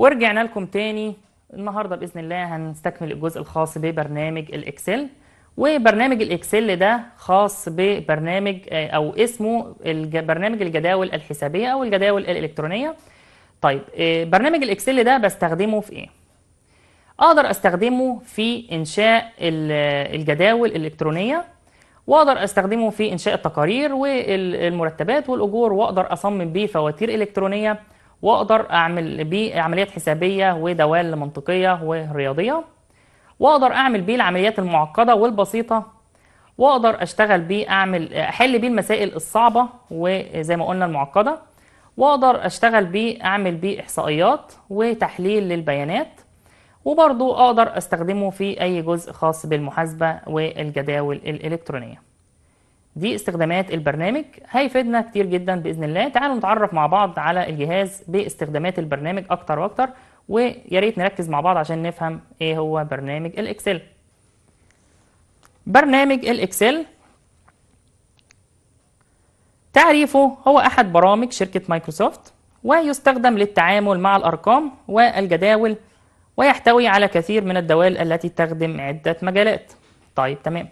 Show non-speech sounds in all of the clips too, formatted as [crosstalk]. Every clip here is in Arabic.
ورجعنا لكم تاني النهارده باذن الله هنستكمل الجزء الخاص ببرنامج الاكسل وبرنامج الاكسل ده خاص ببرنامج آه، او اسمه برنامج الجداول الحسابيه او الجداول الالكترونيه طيب آه، برنامج الاكسل ده بستخدمه في ايه اقدر استخدمه في انشاء الجداول الالكترونيه واقدر استخدمه في انشاء التقارير والمرتبات والاجور واقدر اصمم بيه فواتير الكترونيه واقدر اعمل بيه عمليات حسابيه ودوال منطقيه ورياضيه واقدر اعمل بيه العمليات المعقده والبسيطه واقدر اشتغل بيه اعمل احل بيه المسائل الصعبه وزي ما قلنا المعقده واقدر اشتغل بيه اعمل بيه احصائيات وتحليل للبيانات وبرضو اقدر استخدمه في اي جزء خاص بالمحاسبه والجداول الالكترونيه دي استخدامات البرنامج هيفيدنا كتير جدا باذن الله تعالوا نتعرف مع بعض على الجهاز باستخدامات البرنامج اكتر واكتر ويا ريت نركز مع بعض عشان نفهم ايه هو برنامج الاكسل برنامج الاكسل تعريفه هو احد برامج شركه مايكروسوفت ويستخدم للتعامل مع الارقام والجداول ويحتوي على كثير من الدوال التي تخدم عده مجالات طيب تمام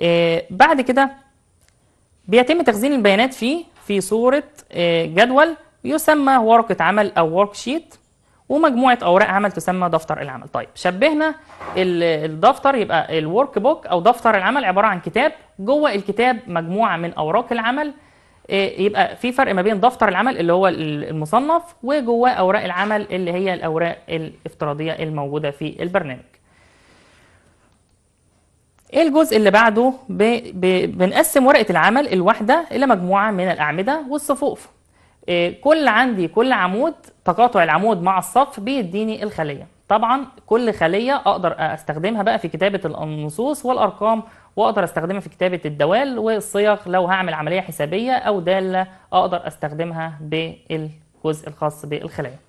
آه بعد كده بيتم تخزين البيانات فيه في صورة آه، جدول يسمى ورقة عمل أو ورك شيت ومجموعة أوراق عمل تسمى دفتر العمل طيب شبهنا الدفتر يبقى الورك بوك أو دفتر العمل عبارة عن كتاب جوه الكتاب مجموعة من أوراق العمل آه، يبقى في فرق ما بين دفتر العمل اللي هو المصنف وجواه أوراق العمل اللي هي الأوراق الافتراضية الموجودة في البرنامج ايه الجزء اللي بعده ب... ب... بنقسم ورقه العمل الواحده الى مجموعه من الاعمده والصفوف إيه كل عندي كل عمود تقاطع العمود مع الصف بيديني الخليه طبعا كل خليه اقدر استخدمها بقى في كتابه النصوص والارقام واقدر استخدمها في كتابه الدوال والصيغ لو هعمل عمليه حسابيه او داله اقدر استخدمها بالجزء الخاص بالخليه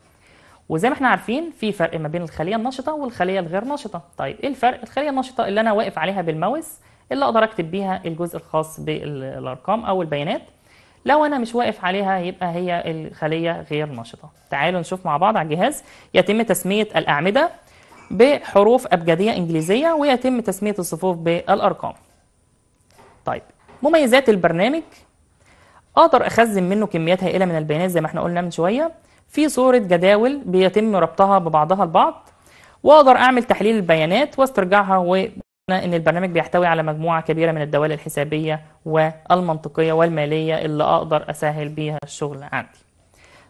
وزي ما احنا عارفين في فرق ما بين الخليه النشطه والخليه الغير نشطه طيب ايه الفرق الخليه النشطه اللي انا واقف عليها بالماوس اللي اقدر اكتب بيها الجزء الخاص بالارقام او البيانات لو انا مش واقف عليها يبقى هي الخليه غير نشطه تعالوا نشوف مع بعض على الجهاز يتم تسميه الاعمده بحروف ابجديه انجليزيه ويتم تسميه الصفوف بالارقام طيب مميزات البرنامج اقدر اخزن منه كميات هائله من البيانات زي ما احنا قلنا من شويه في صورة جداول بيتم ربطها ببعضها البعض واقدر اعمل تحليل البيانات واسترجاعها و ان البرنامج بيحتوي على مجموعه كبيره من الدوال الحسابيه والمنطقيه والماليه اللي اقدر اسهل بيها الشغل عندي.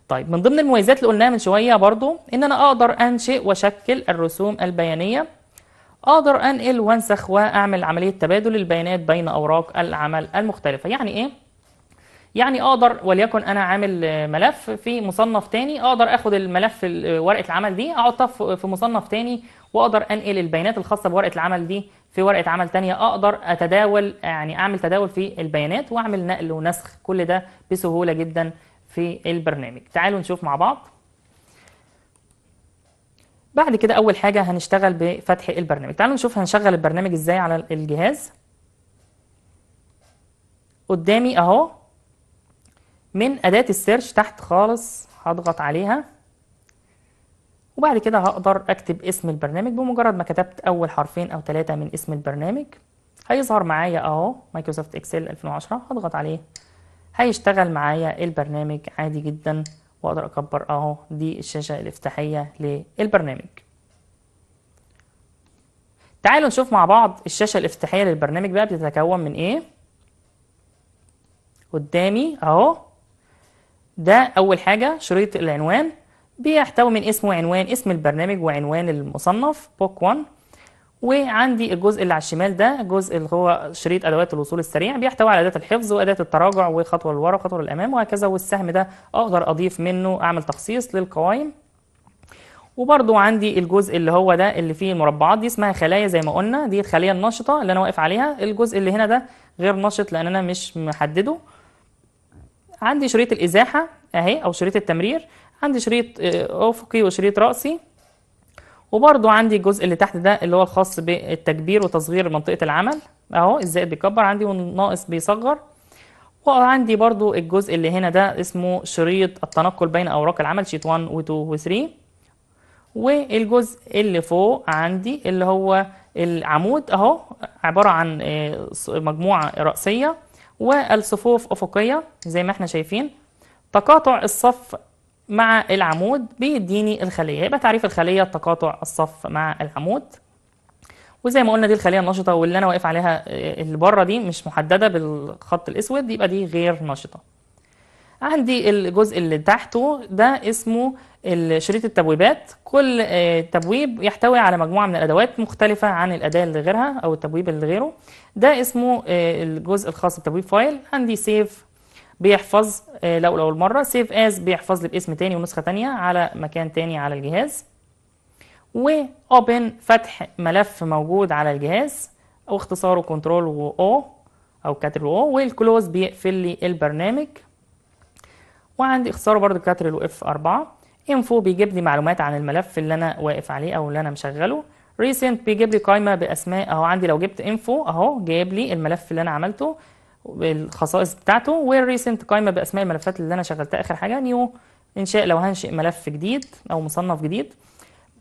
طيب من ضمن المميزات اللي قلناها من شويه برضو ان انا اقدر انشئ واشكل الرسوم البيانيه اقدر انقل وانسخ واعمل عمليه تبادل البيانات بين اوراق العمل المختلفه يعني ايه يعني اقدر وليكن انا عامل ملف في مصنف تاني اقدر اخد الملف ورقه العمل دي احطها في مصنف تاني واقدر انقل البيانات الخاصه بورقه العمل دي في ورقه عمل تانية اقدر اتداول يعني اعمل تداول في البيانات واعمل نقل ونسخ كل ده بسهوله جدا في البرنامج تعالوا نشوف مع بعض بعد كده اول حاجه هنشتغل بفتح البرنامج تعالوا نشوف هنشغل البرنامج ازاي على الجهاز قدامي اهو من أداة السيرش تحت خالص هضغط عليها وبعد كده هقدر أكتب اسم البرنامج بمجرد ما كتبت أول حرفين أو ثلاثة من اسم البرنامج هيظهر معايا أهو مايكروسوفت إكسل 2010 هضغط عليه هيشتغل معايا البرنامج عادي جدا وأقدر أكبر أهو دي الشاشة الافتتاحية للبرنامج تعالوا نشوف مع بعض الشاشة الافتتاحية للبرنامج بقى بتتكون من إيه قدامي أهو ده أول حاجة شريط العنوان بيحتوي من اسم وعنوان اسم البرنامج وعنوان المصنف بوك 1 وعندي الجزء اللي على الشمال ده الجزء اللي هو شريط ادوات الوصول السريع بيحتوي على اداه الحفظ واداه التراجع وخطوه لورا وخطوه للامام وهكذا والسهم ده اقدر اضيف منه اعمل تخصيص للقوائم وبرضو عندي الجزء اللي هو ده اللي فيه المربعات دي اسمها خلايا زي ما قلنا دي الخليه النشطه اللي انا واقف عليها الجزء اللي هنا ده غير نشط لان انا مش محدده عندي شريط الازاحه اهي او شريط التمرير عندي شريط افقي آه، وشريط راسي وبرضو عندي الجزء اللي تحت ده اللي هو الخاص بالتكبير وتصغير منطقه العمل اهو الزائد بيكبر عندي والناقص بيصغر وعندي برضو الجزء اللي هنا ده اسمه شريط التنقل بين اوراق العمل شيت 1 و2 و3 والجزء اللي فوق عندي اللي هو العمود اهو عباره عن آه، مجموعه راسيه والصفوف أفقية زي ما احنا شايفين تقاطع الصف مع العمود بيديني الخلية يبقى تعريف الخلية تقاطع الصف مع العمود وزي ما قلنا دي الخليه النشطه واللي انا واقف عليها آه، اللي بره دي مش محدده بالخط الاسود يبقى دي غير نشطه عندي الجزء اللي تحته ده اسمه شريط التبويبات كل آه، تبويب يحتوي على مجموعة من الأدوات مختلفة عن الأداة اللي غيرها أو التبويب اللي غيره ده اسمه آه، الجزء الخاص بتبويب فايل عندي سيف بيحفظ آه، لو لو المرة سيف از بيحفظ لي باسم تاني ونسخة تانية على مكان تاني على الجهاز واوبن فتح ملف موجود على الجهاز واختصاره كنترول و او او و او والكلوز بيقفل لي البرنامج وعندي اختصاره برضو كاتر له اف 4 انفو بيجيب لي معلومات عن الملف اللي انا واقف عليه او اللي انا مشغله ريسنت بيجيب لي قائمه باسماء اهو عندي لو جبت انفو اهو جايب لي الملف اللي انا عملته بالخصائص بتاعته والريسنت قائمه باسماء الملفات اللي انا شغلتها اخر حاجه نيو انشاء لو هنشئ ملف جديد او مصنف جديد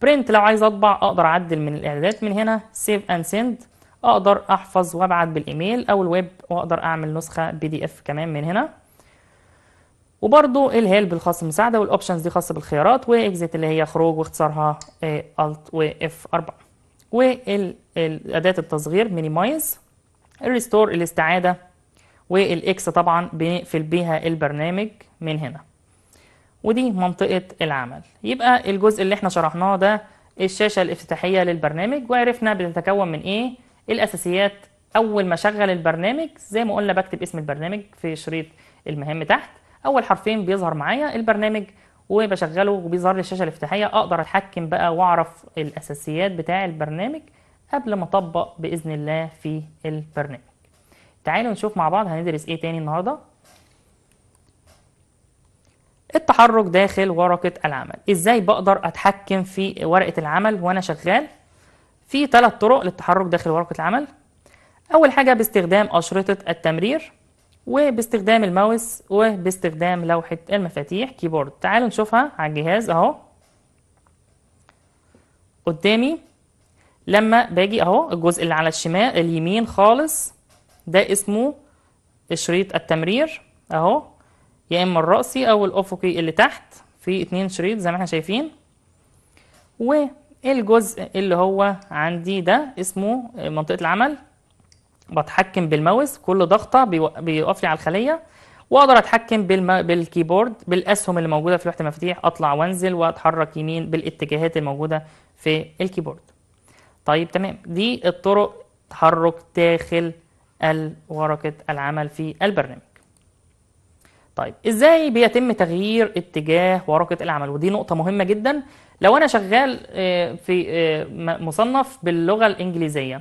برنت لو عايز اطبع اقدر اعدل من الاعدادات من هنا سيف اند سند اقدر احفظ وابعت بالايميل او الويب واقدر اعمل نسخه بي دي اف كمان من هنا وبرضو الهيلب الخاص بالمساعده والاوبشنز دي خاصه بالخيارات واكزيت اللي هي خروج واختصارها الت واف 4 والاداة التصغير مينيمايز الريستور الاستعاده والاكس طبعا بنقفل بيها البرنامج من هنا ودي منطقه العمل يبقى الجزء اللي احنا شرحناه ده الشاشه الافتتاحيه للبرنامج وعرفنا بتتكون من ايه الاساسيات اول ما شغل البرنامج زي ما قلنا بكتب اسم البرنامج في شريط المهام تحت اول حرفين بيظهر معايا البرنامج وبشغله وبيظهر لي الشاشه الافتتاحيه اقدر اتحكم بقى واعرف الاساسيات بتاع البرنامج قبل ما اطبق باذن الله في البرنامج تعالوا نشوف مع بعض هندرس ايه تاني النهارده التحرك داخل ورقة العمل ازاي بقدر اتحكم في ورقة العمل وانا شغال في ثلاث طرق للتحرك داخل ورقة العمل اول حاجة باستخدام اشرطة التمرير وباستخدام الماوس وباستخدام لوحة المفاتيح كيبورد تعالوا نشوفها على الجهاز اهو قدامي لما باجي اهو الجزء اللي على الشمال اليمين خالص ده اسمه شريط التمرير اهو يا اما الرأسي او الافقي اللي تحت في اتنين شريط زي ما احنا شايفين والجزء اللي هو عندي ده اسمه منطقة العمل بتحكم بالماوس كل ضغطه بيقف لي على الخليه واقدر اتحكم بالما بالكيبورد بالاسهم اللي موجوده في لوحه المفاتيح اطلع وانزل واتحرك يمين بالاتجاهات الموجوده في الكيبورد طيب تمام دي الطرق تحرك داخل ورقه العمل في البرنامج طيب ازاي بيتم تغيير اتجاه ورقه العمل ودي نقطه مهمه جدا لو انا شغال آه، في آه، مصنف باللغه الانجليزيه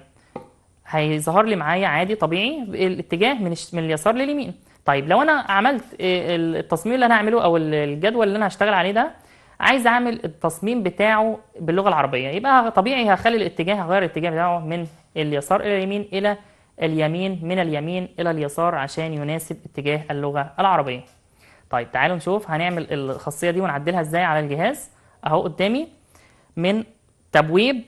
هيظهر لي معايا عادي طبيعي الاتجاه من من اليسار لليمين طيب لو انا عملت إيه، التصميم اللي انا هعمله او الجدول اللي انا هشتغل عليه ده عايز اعمل التصميم بتاعه باللغه العربيه يبقى طبيعي هخلي الاتجاه هغير الاتجاه بتاعه من اليسار الى اليمين الى اليمين من اليمين الى اليسار عشان يناسب اتجاه اللغه العربيه طيب تعالوا نشوف هنعمل الخاصيه دي ونعدلها ازاي على الجهاز اهو قدامي من تبويب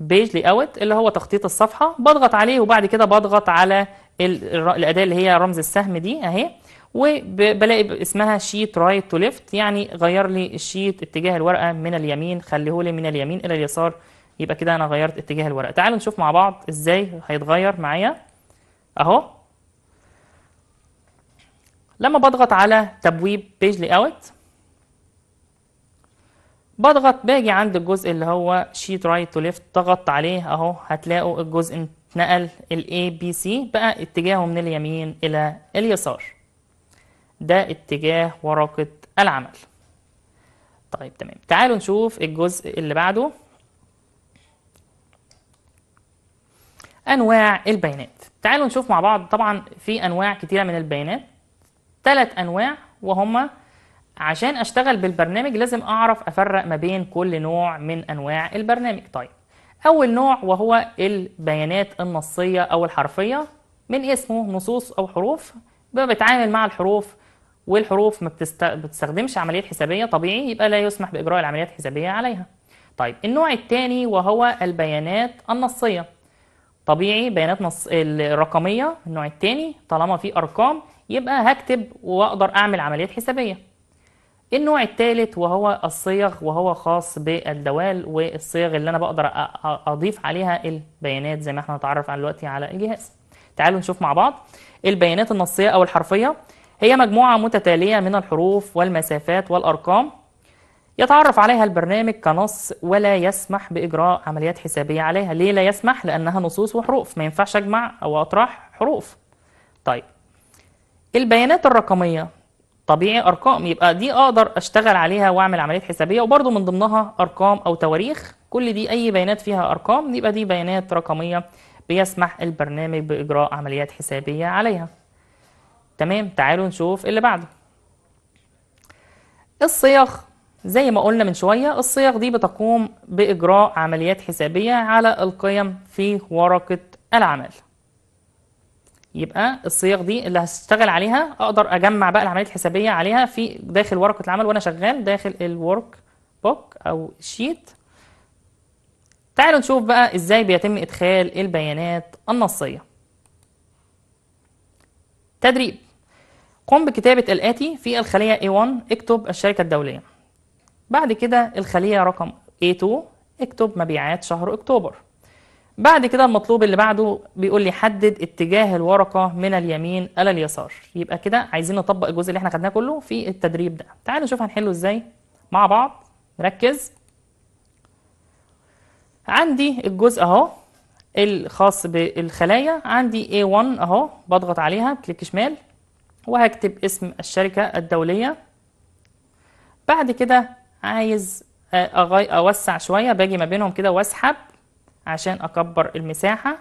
بيج لي اوت اللي هو تخطيط الصفحه بضغط عليه وبعد كده بضغط على الاداه اللي هي رمز السهم دي اهي وبلاقي اسمها شيت رايت تو ليفت يعني غير لي الشيت اتجاه الورقه من اليمين خليه لي من اليمين الى اليسار يبقى كده انا غيرت اتجاه الورقه تعالوا نشوف مع بعض ازاي هيتغير معايا اهو لما بضغط على تبويب بيج لي اوت بضغط باجي عند الجزء اللي هو شيت رايت تو ليفت ضغطت عليه اهو هتلاقوا الجزء اتنقل A B C بقى اتجاهه من اليمين الى اليسار ده اتجاه ورقة العمل طيب تمام تعالوا نشوف الجزء اللي بعده انواع البيانات تعالوا نشوف مع بعض طبعا في انواع كتيرة من البيانات ثلاث انواع وهما عشان اشتغل بالبرنامج لازم اعرف افرق ما بين كل نوع من انواع البرنامج طيب اول نوع وهو البيانات النصيه او الحرفيه من اسمه نصوص او حروف بتعامل مع الحروف والحروف ما بتست... بتستخدمش عمليات حسابيه طبيعي يبقى لا يسمح باجراء العمليات الحسابيه عليها طيب النوع الثاني وهو البيانات النصيه طبيعي بيانات نص الرقميه النوع الثاني طالما في ارقام يبقى هكتب واقدر اعمل عمليات حسابيه النوع الثالث وهو الصيغ وهو خاص بالدوال والصيغ اللي انا بقدر اضيف عليها البيانات زي ما احنا هنتعرف على دلوقتي على الجهاز تعالوا نشوف مع بعض البيانات النصيه او الحرفيه هي مجموعه متتاليه من الحروف والمسافات والارقام يتعرف عليها البرنامج كنص ولا يسمح باجراء عمليات حسابيه عليها ليه لا يسمح لانها نصوص وحروف ما ينفعش اجمع او اطرح حروف طيب البيانات الرقميه طبيعي ارقام يبقى دي اقدر اشتغل عليها واعمل عمليات حسابيه وبرده من ضمنها ارقام او تواريخ كل دي اي بيانات فيها ارقام يبقى دي بيانات رقميه بيسمح البرنامج باجراء عمليات حسابيه عليها تمام تعالوا نشوف اللي بعده الصيغ زي ما قلنا من شويه الصيغ دي بتقوم باجراء عمليات حسابيه على القيم في ورقه العمل يبقى الصيغ دي اللي هشتغل عليها اقدر اجمع بقى العمليات الحسابيه عليها في داخل ورقه العمل وانا شغال داخل الورك بوك او شيت تعالوا نشوف بقى ازاي بيتم ادخال البيانات النصيه تدريب قم بكتابة الآتي في الخلية A1 اكتب الشركة الدولية بعد كده الخلية رقم A2 اكتب مبيعات شهر أكتوبر بعد كده المطلوب اللي بعده بيقول لي حدد اتجاه الورقة من اليمين إلى اليسار يبقى كده عايزين نطبق الجزء اللي احنا خدناه كله في التدريب ده تعالوا نشوف هنحله ازاي مع بعض ركز عندي الجزء اهو الخاص بالخلايا عندي A1 اهو بضغط عليها كليك شمال وهكتب اسم الشركة الدولية بعد كده عايز أوسع شوية باجي ما بينهم كده واسحب عشان أكبر المساحة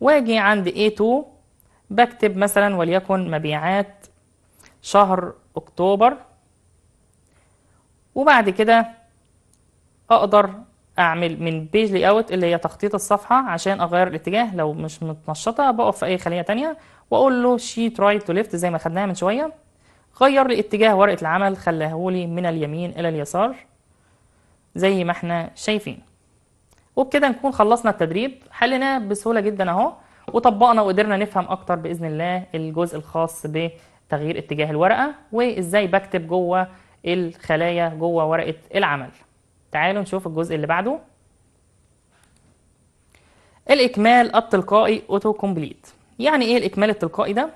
وأجي عند A2 بكتب مثلا وليكن مبيعات شهر أكتوبر وبعد كده أقدر أعمل من بيج لي أوت اللي هي تخطيط الصفحة عشان أغير الاتجاه لو مش متنشطة بقف في أي خلية تانية وأقول له شيت رايت تو ليفت زي ما خدناها من شوية غير لي اتجاه ورقة العمل خلاهولي من اليمين إلى اليسار زي ما احنا شايفين وبكده نكون خلصنا التدريب حليناه بسهوله جدا اهو وطبقنا وقدرنا نفهم اكتر باذن الله الجزء الخاص بتغيير اتجاه الورقه وازاي بكتب جوه الخلايا جوه ورقه العمل تعالوا نشوف الجزء اللي بعده الاكمال التلقائي اوتو كومبليت يعني ايه الاكمال التلقائي ده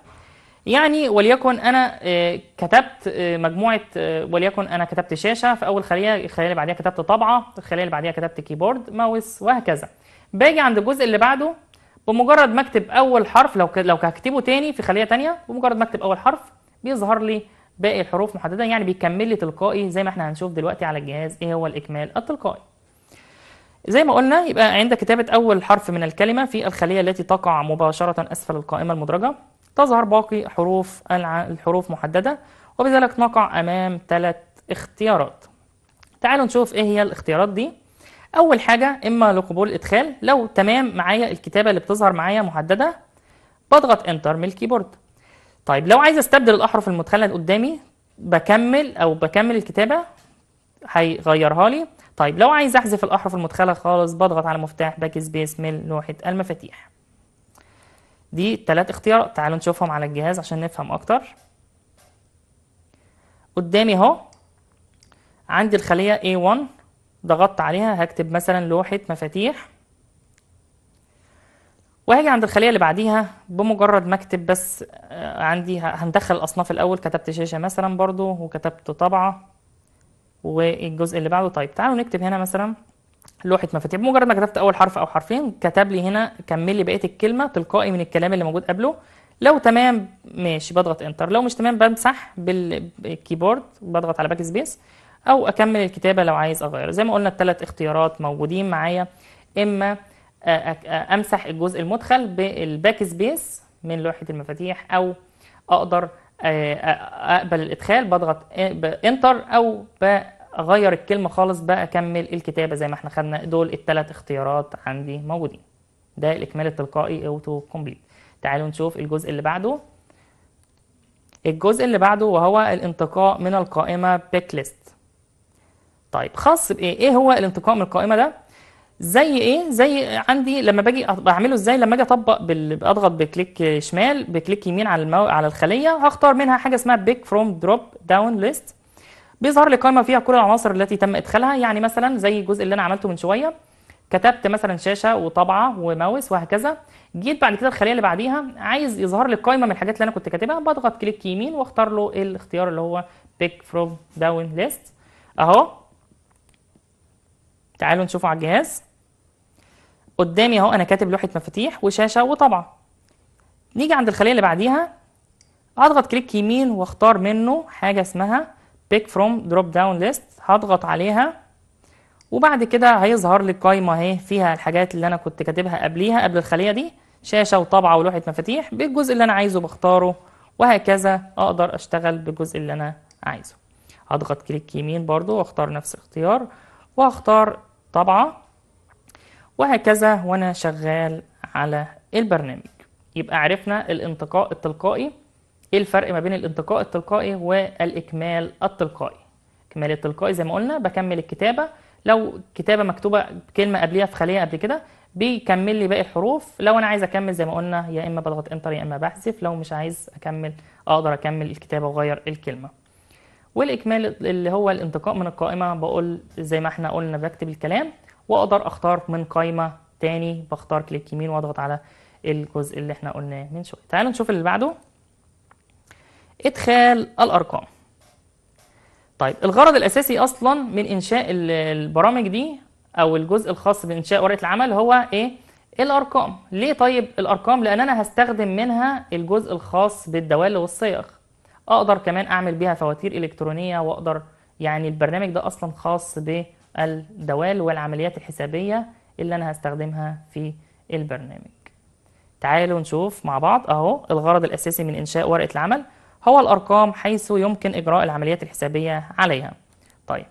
يعني وليكن انا آه، كتبت آه، مجموعه آه، وليكن انا كتبت شاشه في اول خليه الخليه اللي بعديها كتبت طابعه الخليه اللي بعديها كتبت كيبورد ماوس وهكذا باجي عند الجزء اللي بعده بمجرد ما اكتب اول حرف لو لو هكتبه تاني في خليه تانية بمجرد ما اكتب اول حرف بيظهر لي باقي الحروف محدده يعني بيكمل لي تلقائي زي ما احنا هنشوف دلوقتي على الجهاز ايه هو الاكمال التلقائي زي ما قلنا يبقى عند كتابه اول حرف من الكلمه في الخليه التي تقع مباشره اسفل القائمه المدرجه تظهر باقي حروف الحروف محددة وبذلك نقع أمام ثلاث اختيارات تعالوا نشوف إيه هي الاختيارات دي أول حاجة إما لقبول إدخال لو تمام معايا الكتابة اللي بتظهر معايا محددة بضغط إنتر من الكيبورد طيب لو عايز أستبدل الأحرف المدخلة قدامي بكمل أو بكمل الكتابة هيغيرها لي طيب لو عايز أحذف الأحرف المدخلة خالص بضغط على مفتاح باك سبيس من لوحة المفاتيح دي تلات اختيارات تعالوا نشوفهم على الجهاز عشان نفهم اكتر قدامي اهو عندي الخلية A1 ضغطت عليها هكتب مثلا لوحة مفاتيح وهاجي عند الخلية اللي بعديها بمجرد ما اكتب بس آه، عندي هندخل الأصناف الأول كتبت شاشة مثلا برضو وكتبت طبعة والجزء اللي بعده طيب تعالوا نكتب هنا مثلا لوحه مفاتيح بمجرد ما كتبت اول حرف او حرفين كتب لي هنا كمل لي بقيه الكلمه تلقائي من الكلام اللي موجود قبله لو تمام ماشي بضغط انتر لو مش تمام بمسح بالكيبورد بضغط على باك سبيس او اكمل الكتابه لو عايز اغير زي ما قلنا الثلاث اختيارات موجودين معايا اما آه، آه، امسح الجزء المدخل بالباك سبيس من لوحه المفاتيح او اقدر آه، اقبل الادخال بضغط انتر او اغير الكلمه خالص بقى اكمل الكتابه زي ما احنا خدنا دول الثلاث اختيارات عندي موجودين ده الاكمال التلقائي اوتو كومبليت تعالوا نشوف الجزء اللي بعده الجزء اللي بعده وهو الانتقاء من القائمه بيك ليست طيب خاص بايه ايه هو الانتقاء من القائمه ده زي ايه زي عندي لما باجي اعمله ازاي لما اجي اطبق بال... اضغط بكليك شمال بكليك يمين على المو... على الخليه هختار منها حاجه اسمها بيك فروم دروب داون ليست بيظهر لي قائمه فيها كل العناصر التي تم ادخالها يعني مثلا زي الجزء اللي انا عملته من شويه كتبت مثلا شاشه وطابعه وماوس وهكذا جيت بعد كده الخليه اللي بعديها عايز يظهر لي قائمه من الحاجات اللي انا كنت كاتبها بضغط كليك يمين واختار له إيه الاختيار اللي هو بيك فروم داون ليست اهو تعالوا نشوفه على الجهاز قدامي اهو انا كاتب لوحه مفاتيح وشاشه وطابعه نيجي عند الخليه اللي بعديها اضغط كليك يمين واختار منه حاجه اسمها بيك فروم دروب داون ليست هضغط عليها وبعد كده هيظهر لي قايمه اهي فيها الحاجات اللي انا كنت كاتبها قبليها قبل الخليه دي شاشه وطابعه ولوحه مفاتيح بالجزء اللي انا عايزه بختاره وهكذا اقدر اشتغل بالجزء اللي انا عايزه هضغط كليك يمين برضو واختار نفس الاختيار وهختار طابعه وهكذا وانا شغال على البرنامج يبقى عرفنا الانتقاء التلقائي ايه الفرق ما بين الانتقاء التلقائي والاكمال التلقائي الإكمال التلقائي زي ما قلنا بكمل الكتابة لو كتابة مكتوبة كلمة قبليها في خلية قبل كده بيكمل لي باقي الحروف لو انا عايز اكمل زي ما قلنا يا اما بضغط انتر يا اما بحذف لو مش عايز اكمل اقدر اكمل الكتابة واغير الكلمة والاكمال اللي هو الانتقاء من القائمة بقول زي ما احنا قلنا بكتب الكلام واقدر اختار من قائمة تاني بختار كليك يمين واضغط على الجزء اللي احنا قلناه من شوية تعالوا نشوف اللي بعده إدخال الأرقام طيب الغرض الأساسي أصلا من إنشاء البرامج دي أو الجزء الخاص بإنشاء ورقة العمل هو إيه؟ الأرقام ليه طيب الأرقام؟ لأن أنا هستخدم منها الجزء الخاص بالدوال والصيغ أقدر كمان أعمل بيها فواتير إلكترونية وأقدر يعني البرنامج ده أصلا خاص بالدوال والعمليات الحسابية اللي أنا هستخدمها في البرنامج تعالوا نشوف مع بعض أهو الغرض الأساسي من إنشاء ورقة العمل هو الأرقام حيث يمكن إجراء العمليات الحسابية عليها طيب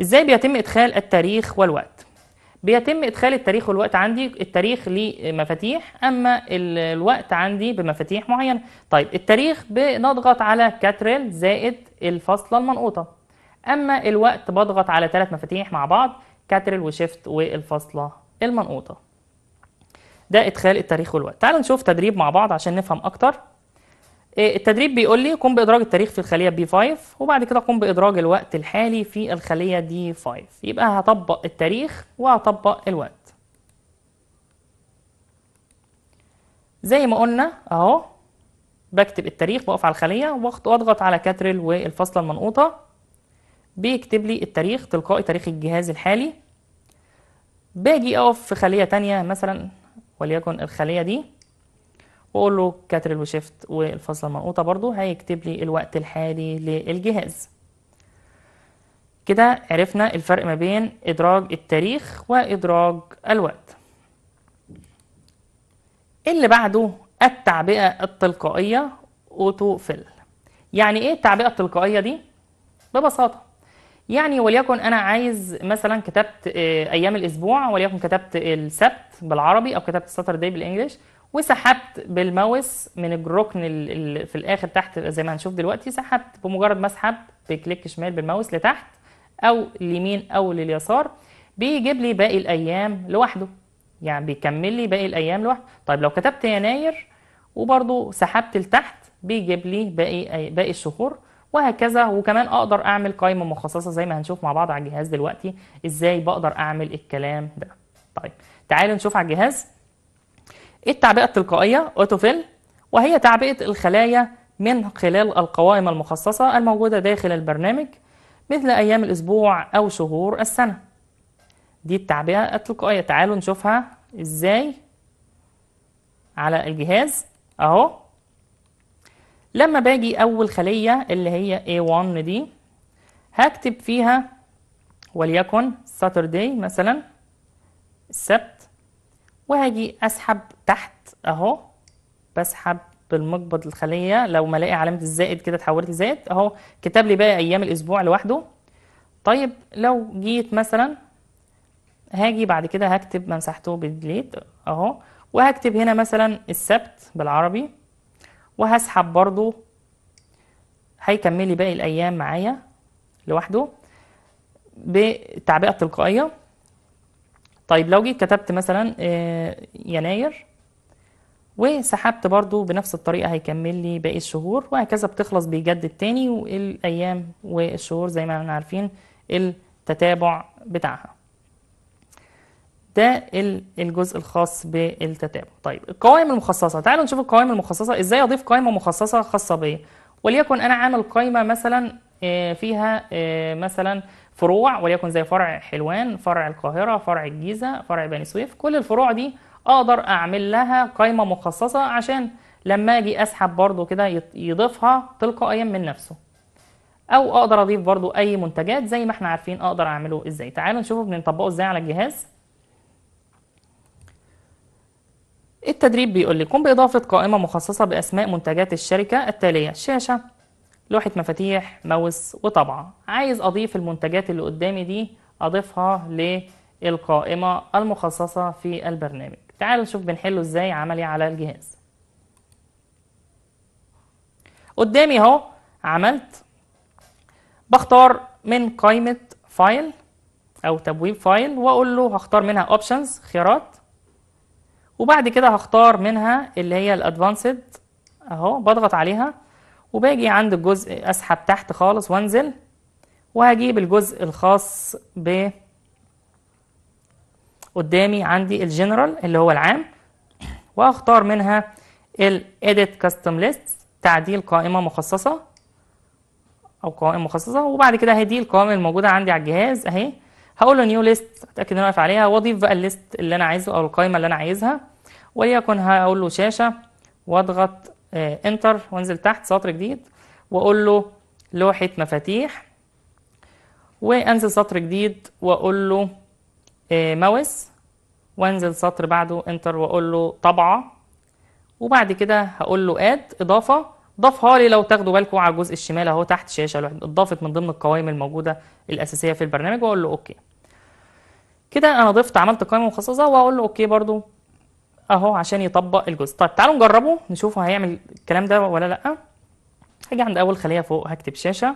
إزاي بيتم إدخال التاريخ والوقت بيتم إدخال التاريخ والوقت عندي التاريخ لمفاتيح أما الوقت عندي بمفاتيح معينة طيب التاريخ بنضغط على كاتريل زائد الفاصلة المنقوطة أما الوقت بضغط على ثلاث مفاتيح مع بعض كاتريل وشيفت والفاصلة المنقوطة ده إدخال التاريخ والوقت تعالوا نشوف تدريب مع بعض عشان نفهم أكتر إيه، التدريب بيقول لي قم بادراج التاريخ في الخليه بي 5 وبعد كده قم بادراج الوقت الحالي في الخليه دي 5 يبقى هطبق التاريخ وهطبق الوقت زي ما قلنا اهو بكتب التاريخ بقف على الخليه واضغط على كاترل والفاصله المنقوطه بيكتب لي التاريخ تلقائي تاريخ الجهاز الحالي باجي اقف في خليه تانية مثلا وليكن الخليه دي واقول له كاترل وشيفت والفاصله المنقوطه برضو هيكتب لي الوقت الحالي للجهاز كده عرفنا الفرق ما بين ادراج التاريخ وادراج الوقت اللي بعده التعبئه التلقائيه اوتو فيل يعني ايه التعبئه التلقائيه دي ببساطه يعني وليكن انا عايز مثلا كتبت آه، ايام الاسبوع وليكن كتبت السبت بالعربي او كتبت داي بالانجلش وسحبت بالماوس من الركن في الاخر تحت زي ما هنشوف دلوقتي سحبت بمجرد ما اسحب بكليك شمال بالماوس لتحت او اليمين او لليسار بيجيب لي باقي الايام لوحده يعني بيكمل لي باقي الايام لوحده طيب لو كتبت يناير وبرضه سحبت لتحت بيجيب لي باقي باقي الشهور وهكذا وكمان اقدر اعمل قائمه مخصصه زي ما هنشوف مع بعض على الجهاز دلوقتي ازاي بقدر اعمل الكلام ده طيب تعالوا نشوف على الجهاز ايه التعبئة التلقائية أوتوفيل وهي تعبئة الخلايا من خلال القوائم المخصصة الموجودة داخل البرنامج مثل أيام الأسبوع أو شهور السنة دي التعبئة التلقائية تعالوا نشوفها إزاي على الجهاز أهو لما باجي أول خلية اللي هي A1 دي هكتب فيها وليكن ساتردي مثلا السبت وهاجي اسحب تحت اهو بسحب بالمقبض الخليه لو ما الاقي علامه الزائد كده اتحولت لزائد اهو كتب لي باقي ايام الاسبوع لوحده طيب لو جيت مثلا هاجي بعد كده هكتب مسحته بالديليت اهو وهكتب هنا مثلا السبت بالعربي وهسحب برضو هيكمل لي باقي الايام معايا لوحده بالتعبئه التلقائيه طيب لو جيت كتبت مثلا آه، يناير وسحبت برضو بنفس الطريقة هيكمل لي باقي الشهور وهكذا بتخلص بيجدد تاني والأيام والشهور زي ما احنا عارفين التتابع بتاعها ده الجزء الخاص بالتتابع طيب القوائم المخصصة تعالوا نشوف القوائم المخصصة ازاي اضيف قائمة مخصصة خاصة بيا وليكن انا عامل قائمة مثلا آه، فيها آه، مثلا فروع وليكن زي فرع حلوان فرع القاهرة فرع الجيزة فرع بني سويف كل الفروع دي أقدر أعمل لها قائمة مخصصة عشان لما أجي أسحب برضو كده يضيفها تلقائيا من نفسه أو أقدر أضيف برضو أي منتجات زي ما احنا عارفين أقدر أعمله إزاي تعالوا نشوفه بنطبقه إزاي على الجهاز التدريب بيقول لي قم بإضافة قائمة مخصصة بأسماء منتجات الشركة التالية شاشة لوحة مفاتيح ماوس وطبعة عايز أضيف المنتجات اللي قدامي دي أضيفها للقائمة المخصصة في البرنامج تعال نشوف بنحله إزاي عملي على الجهاز قدامي اهو عملت بختار من قائمة فايل أو تبويب فايل وأقول له هختار منها أوبشنز خيارات وبعد كده هختار منها اللي هي الأدفانسد أهو بضغط عليها وباجي عند الجزء اسحب تحت خالص وانزل وهجيب الجزء الخاص ب قدامي عندي الجنرال اللي هو العام واختار منها ال edit custom list تعديل قائمه مخصصه او قوائم مخصصه وبعد كده هدي القوائم الموجوده عندي على الجهاز اهي هقول له نيو ليست اتاكد ان انا واقف عليها واضيف بقى الليست اللي انا عايزه او القائمه اللي انا عايزها وليكن هقول له شاشه واضغط آه، انتر وانزل تحت سطر جديد واقول له لوحه مفاتيح وانزل سطر جديد واقول له آه، ماوس وانزل سطر بعده انتر واقول له طبعه وبعد كده هقول له اد اضافه ضافها لي لو تاخدوا بالكم على الجزء الشمال اهو تحت شاشه الواحد اتضافت من ضمن القوائم الموجوده الاساسيه في البرنامج واقول له اوكي كده انا ضفت عملت قائمه مخصصه واقول له اوكي برضو اهو عشان يطبق الجزء طيب تعالوا نجربه نشوفه هيعمل الكلام ده ولا لا هاجي عند اول خليه فوق هكتب شاشه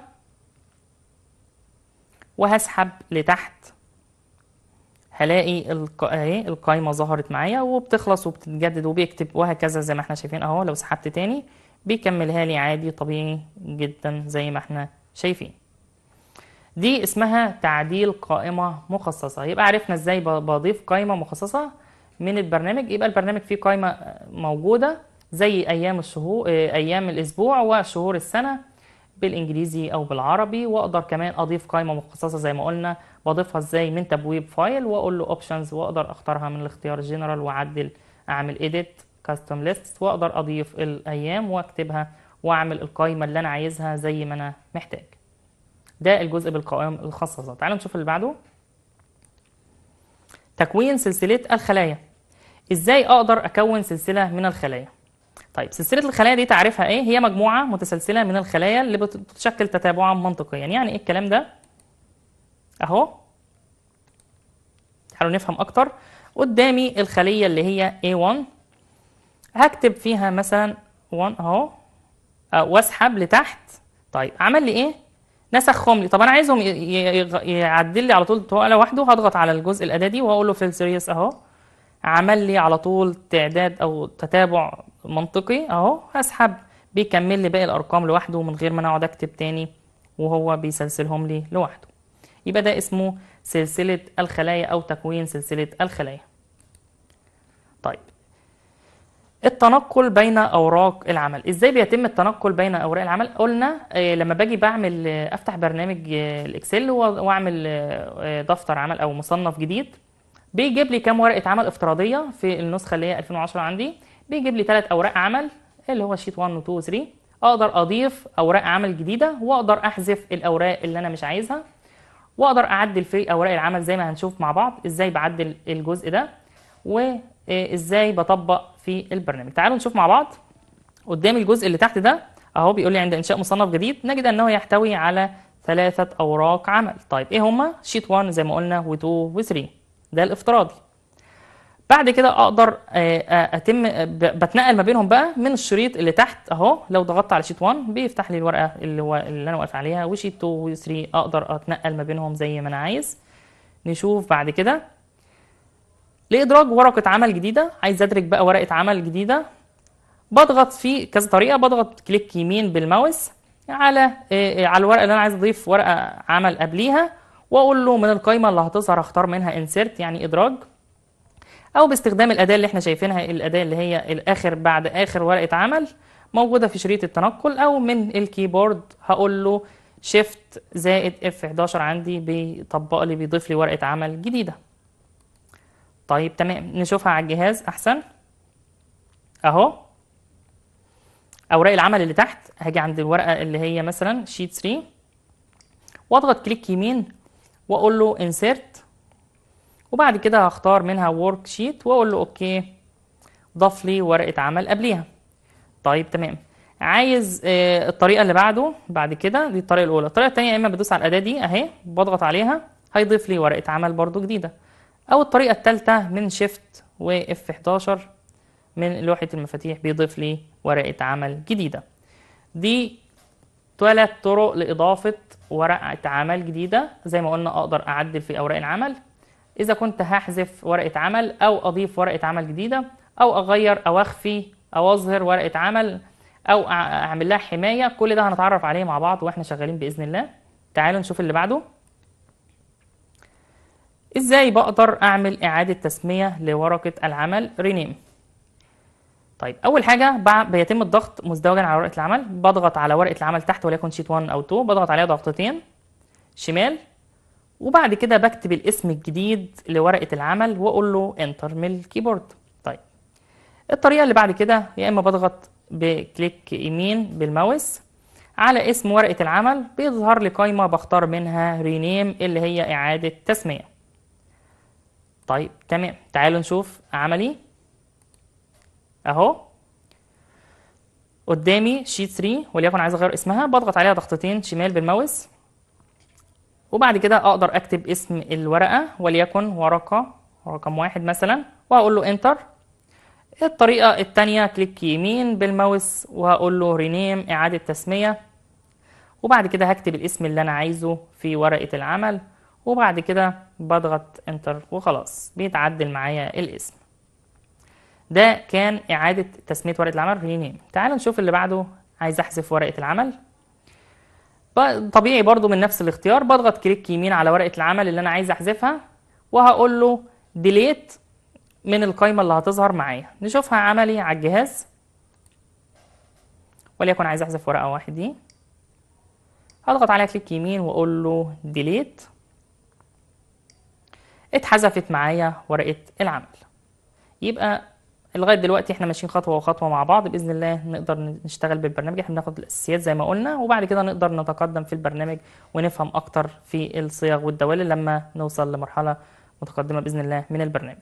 وهسحب لتحت هلاقي الق... اهي القايمه ظهرت معايا وبتخلص وبتتجدد وبيكتب وهكذا زي ما احنا شايفين اهو لو سحبت تاني بيكملها لي عادي طبيعي جدا زي ما احنا شايفين دي اسمها تعديل قائمه مخصصه يبقى عرفنا ازاي بضيف قائمه مخصصه من البرنامج يبقى البرنامج فيه قائمه موجوده زي ايام الشهور ايام الاسبوع وشهور السنه بالانجليزي او بالعربي واقدر كمان اضيف قائمه مخصصه زي ما قلنا بضيفها ازاي من تبويب فايل واقول له اوبشنز واقدر اختارها من الاختيار جنرال واعدل اعمل ايديت كاستم ليست واقدر اضيف الايام واكتبها واعمل القائمه اللي انا عايزها زي ما انا محتاج ده الجزء بالقوائم الخاصه تعالوا نشوف اللي بعده تكوين سلسلة الخلايا ازاي اقدر اكون سلسلة من الخلايا طيب سلسلة الخلايا دي تعريفها ايه هي مجموعة متسلسلة من الخلايا اللي بتشكل تتابعا منطقيا يعني ايه الكلام ده اهو تعالوا نفهم اكتر قدامي الخلية اللي هي A1 هكتب فيها مثلا 1 اهو أه، واسحب لتحت طيب عمل لي ايه نسخهم لي طب انا عايزهم يعدل لي على طول هو لوحده هضغط على الجزء الاعدادي واقول له فيل سيريس اهو عمل لي على طول تعداد او تتابع منطقي اهو هسحب بيكمل لي باقي الارقام لوحده من غير ما انا اقعد اكتب تاني وهو بيسلسلهم لي لوحده يبقى ده اسمه سلسله الخلايا او تكوين سلسله الخلايا طيب التنقل بين اوراق العمل ازاي بيتم التنقل بين اوراق العمل قلنا آه، لما باجي بعمل آه، افتح برنامج آه، الاكسل واعمل دفتر عمل او مصنف جديد بيجيب لي كام ورقه عمل افتراضيه في النسخه اللي هي 2010 عندي بيجيب لي ثلاث اوراق عمل اللي هو شيت 1 و 2 و 3 اقدر اضيف اوراق عمل جديده واقدر احذف الاوراق اللي انا مش عايزها واقدر اعدل في اوراق العمل زي ما هنشوف مع بعض ازاي بعدل الجزء ده و إيه، ازاي بطبق في البرنامج تعالوا نشوف مع بعض قدام الجزء اللي تحت ده اهو بيقول لي عند انشاء مصنف جديد نجد انه يحتوي على ثلاثه اوراق عمل طيب ايه هما شيت 1 زي ما قلنا و2 و3 ده الافتراضي بعد كده اقدر آه، آه، اتم بتنقل ما بينهم بقى من الشريط اللي تحت اهو لو ضغطت على شيت 1 بيفتح لي الورقه اللي هو اللي انا واقف عليها وشيت 2 و3 اقدر اتنقل ما بينهم زي ما انا عايز نشوف بعد كده لادراج ورقه عمل جديده عايز ادرج بقى ورقه عمل جديده بضغط في كذا طريقه بضغط كليك يمين بالماوس على آه، آه، على الورقه اللي انا عايز اضيف ورقه عمل قبليها واقول له من القائمه اللي هتظهر اختار منها انسيرت يعني ادراج او باستخدام الاداه اللي احنا شايفينها الاداه اللي هي الاخر بعد اخر ورقه عمل موجوده في شريط التنقل او من الكيبورد هقول له شيفت زائد اف 11 عندي بيطبق لي بيضيف لي ورقه عمل جديده طيب تمام نشوفها على الجهاز احسن اهو اوراق العمل اللي تحت هاجي عند الورقه اللي هي مثلا شيت 3 واضغط كليك يمين واقول له انسيرت وبعد كده هختار منها ورك شيت واقول له اوكي ضاف لي ورقه عمل قبليها طيب تمام عايز آه، الطريقه اللي بعده بعد كده دي الطريقه الاولى الطريقه الثانيه يا اما بدوس على الاداه دي اهي بضغط عليها هيضيف لي ورقه عمل برده جديده أو الطريقة الثالثة من شيفت و 11 من لوحة المفاتيح بيضيف لي ورقة عمل جديدة دي ثلاث طرق لإضافة ورقة عمل جديدة زي ما قلنا أقدر أعدل في أوراق العمل إذا كنت هحذف ورقة عمل أو أضيف ورقة عمل جديدة أو أغير أو أخفي أو أظهر ورقة عمل أو أعمل لها حماية كل ده هنتعرف عليه مع بعض وإحنا شغالين بإذن الله تعالوا نشوف اللي بعده ازاي بقدر اعمل اعادة تسمية لورقة العمل رينيم طيب اول حاجة بيتم الضغط مزدوجا على ورقة العمل بضغط على ورقة العمل تحت وليكن شيت 1 او 2 بضغط عليها ضغطتين شمال وبعد كده بكتب الاسم الجديد لورقة العمل واقول له انتر من الكيبورد طيب الطريقة اللي بعد كده يا اما بضغط بكليك يمين بالماوس على اسم ورقة العمل بيظهر لي قائمة بختار منها رينيم اللي هي إعادة تسمية طيب تمام تعالوا نشوف عملي اهو قدامي شيت 3 وليكن عايز اغير اسمها بضغط عليها ضغطتين شمال بالماوس وبعد كده اقدر اكتب اسم الورقه وليكن ورقه رقم واحد مثلا وهقول له انتر الطريقه الثانيه كليك يمين بالماوس وهقول له رينيم اعاده تسميه وبعد كده هكتب الاسم اللي انا عايزه في ورقه العمل وبعد كده بضغط انتر وخلاص بيتعدل معايا الاسم ده كان اعاده تسميه ورقه العمل رينيم تعال نشوف اللي بعده عايز احذف ورقه العمل طبيعي برضو من نفس الاختيار بضغط كليك يمين على ورقه العمل اللي انا عايز احذفها وهقول له ديليت من القائمه اللي هتظهر معايا نشوفها عملي على الجهاز وليكن عايز احذف ورقه واحد دي هضغط عليها كليك يمين واقول له ديليت اتحذفت معايا ورقة العمل يبقى لغايه دلوقتي احنا ماشيين خطوه وخطوه مع بعض باذن الله نقدر نشتغل بالبرنامج احنا بناخد الاساسيات زي ما قلنا وبعد كده نقدر نتقدم في البرنامج ونفهم اكتر في الصيغ والدوال لما نوصل لمرحله متقدمه باذن الله من البرنامج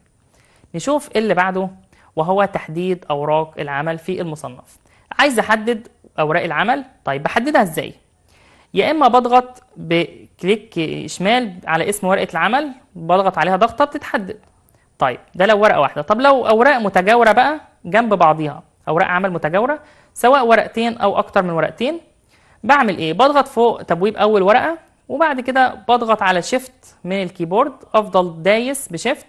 نشوف إيه اللي بعده وهو تحديد اوراق العمل في المصنف عايز احدد اوراق العمل طيب بحددها ازاي يا اما بضغط بكليك شمال على اسم ورقه العمل بضغط عليها ضغطه بتتحدد طيب ده لو ورقه واحده طب لو اوراق متجاوره بقى جنب بعضيها اوراق عمل متجاوره سواء ورقتين او اكتر من ورقتين بعمل ايه بضغط فوق تبويب اول ورقه وبعد كده بضغط على شيفت من الكيبورد افضل دايس بشيفت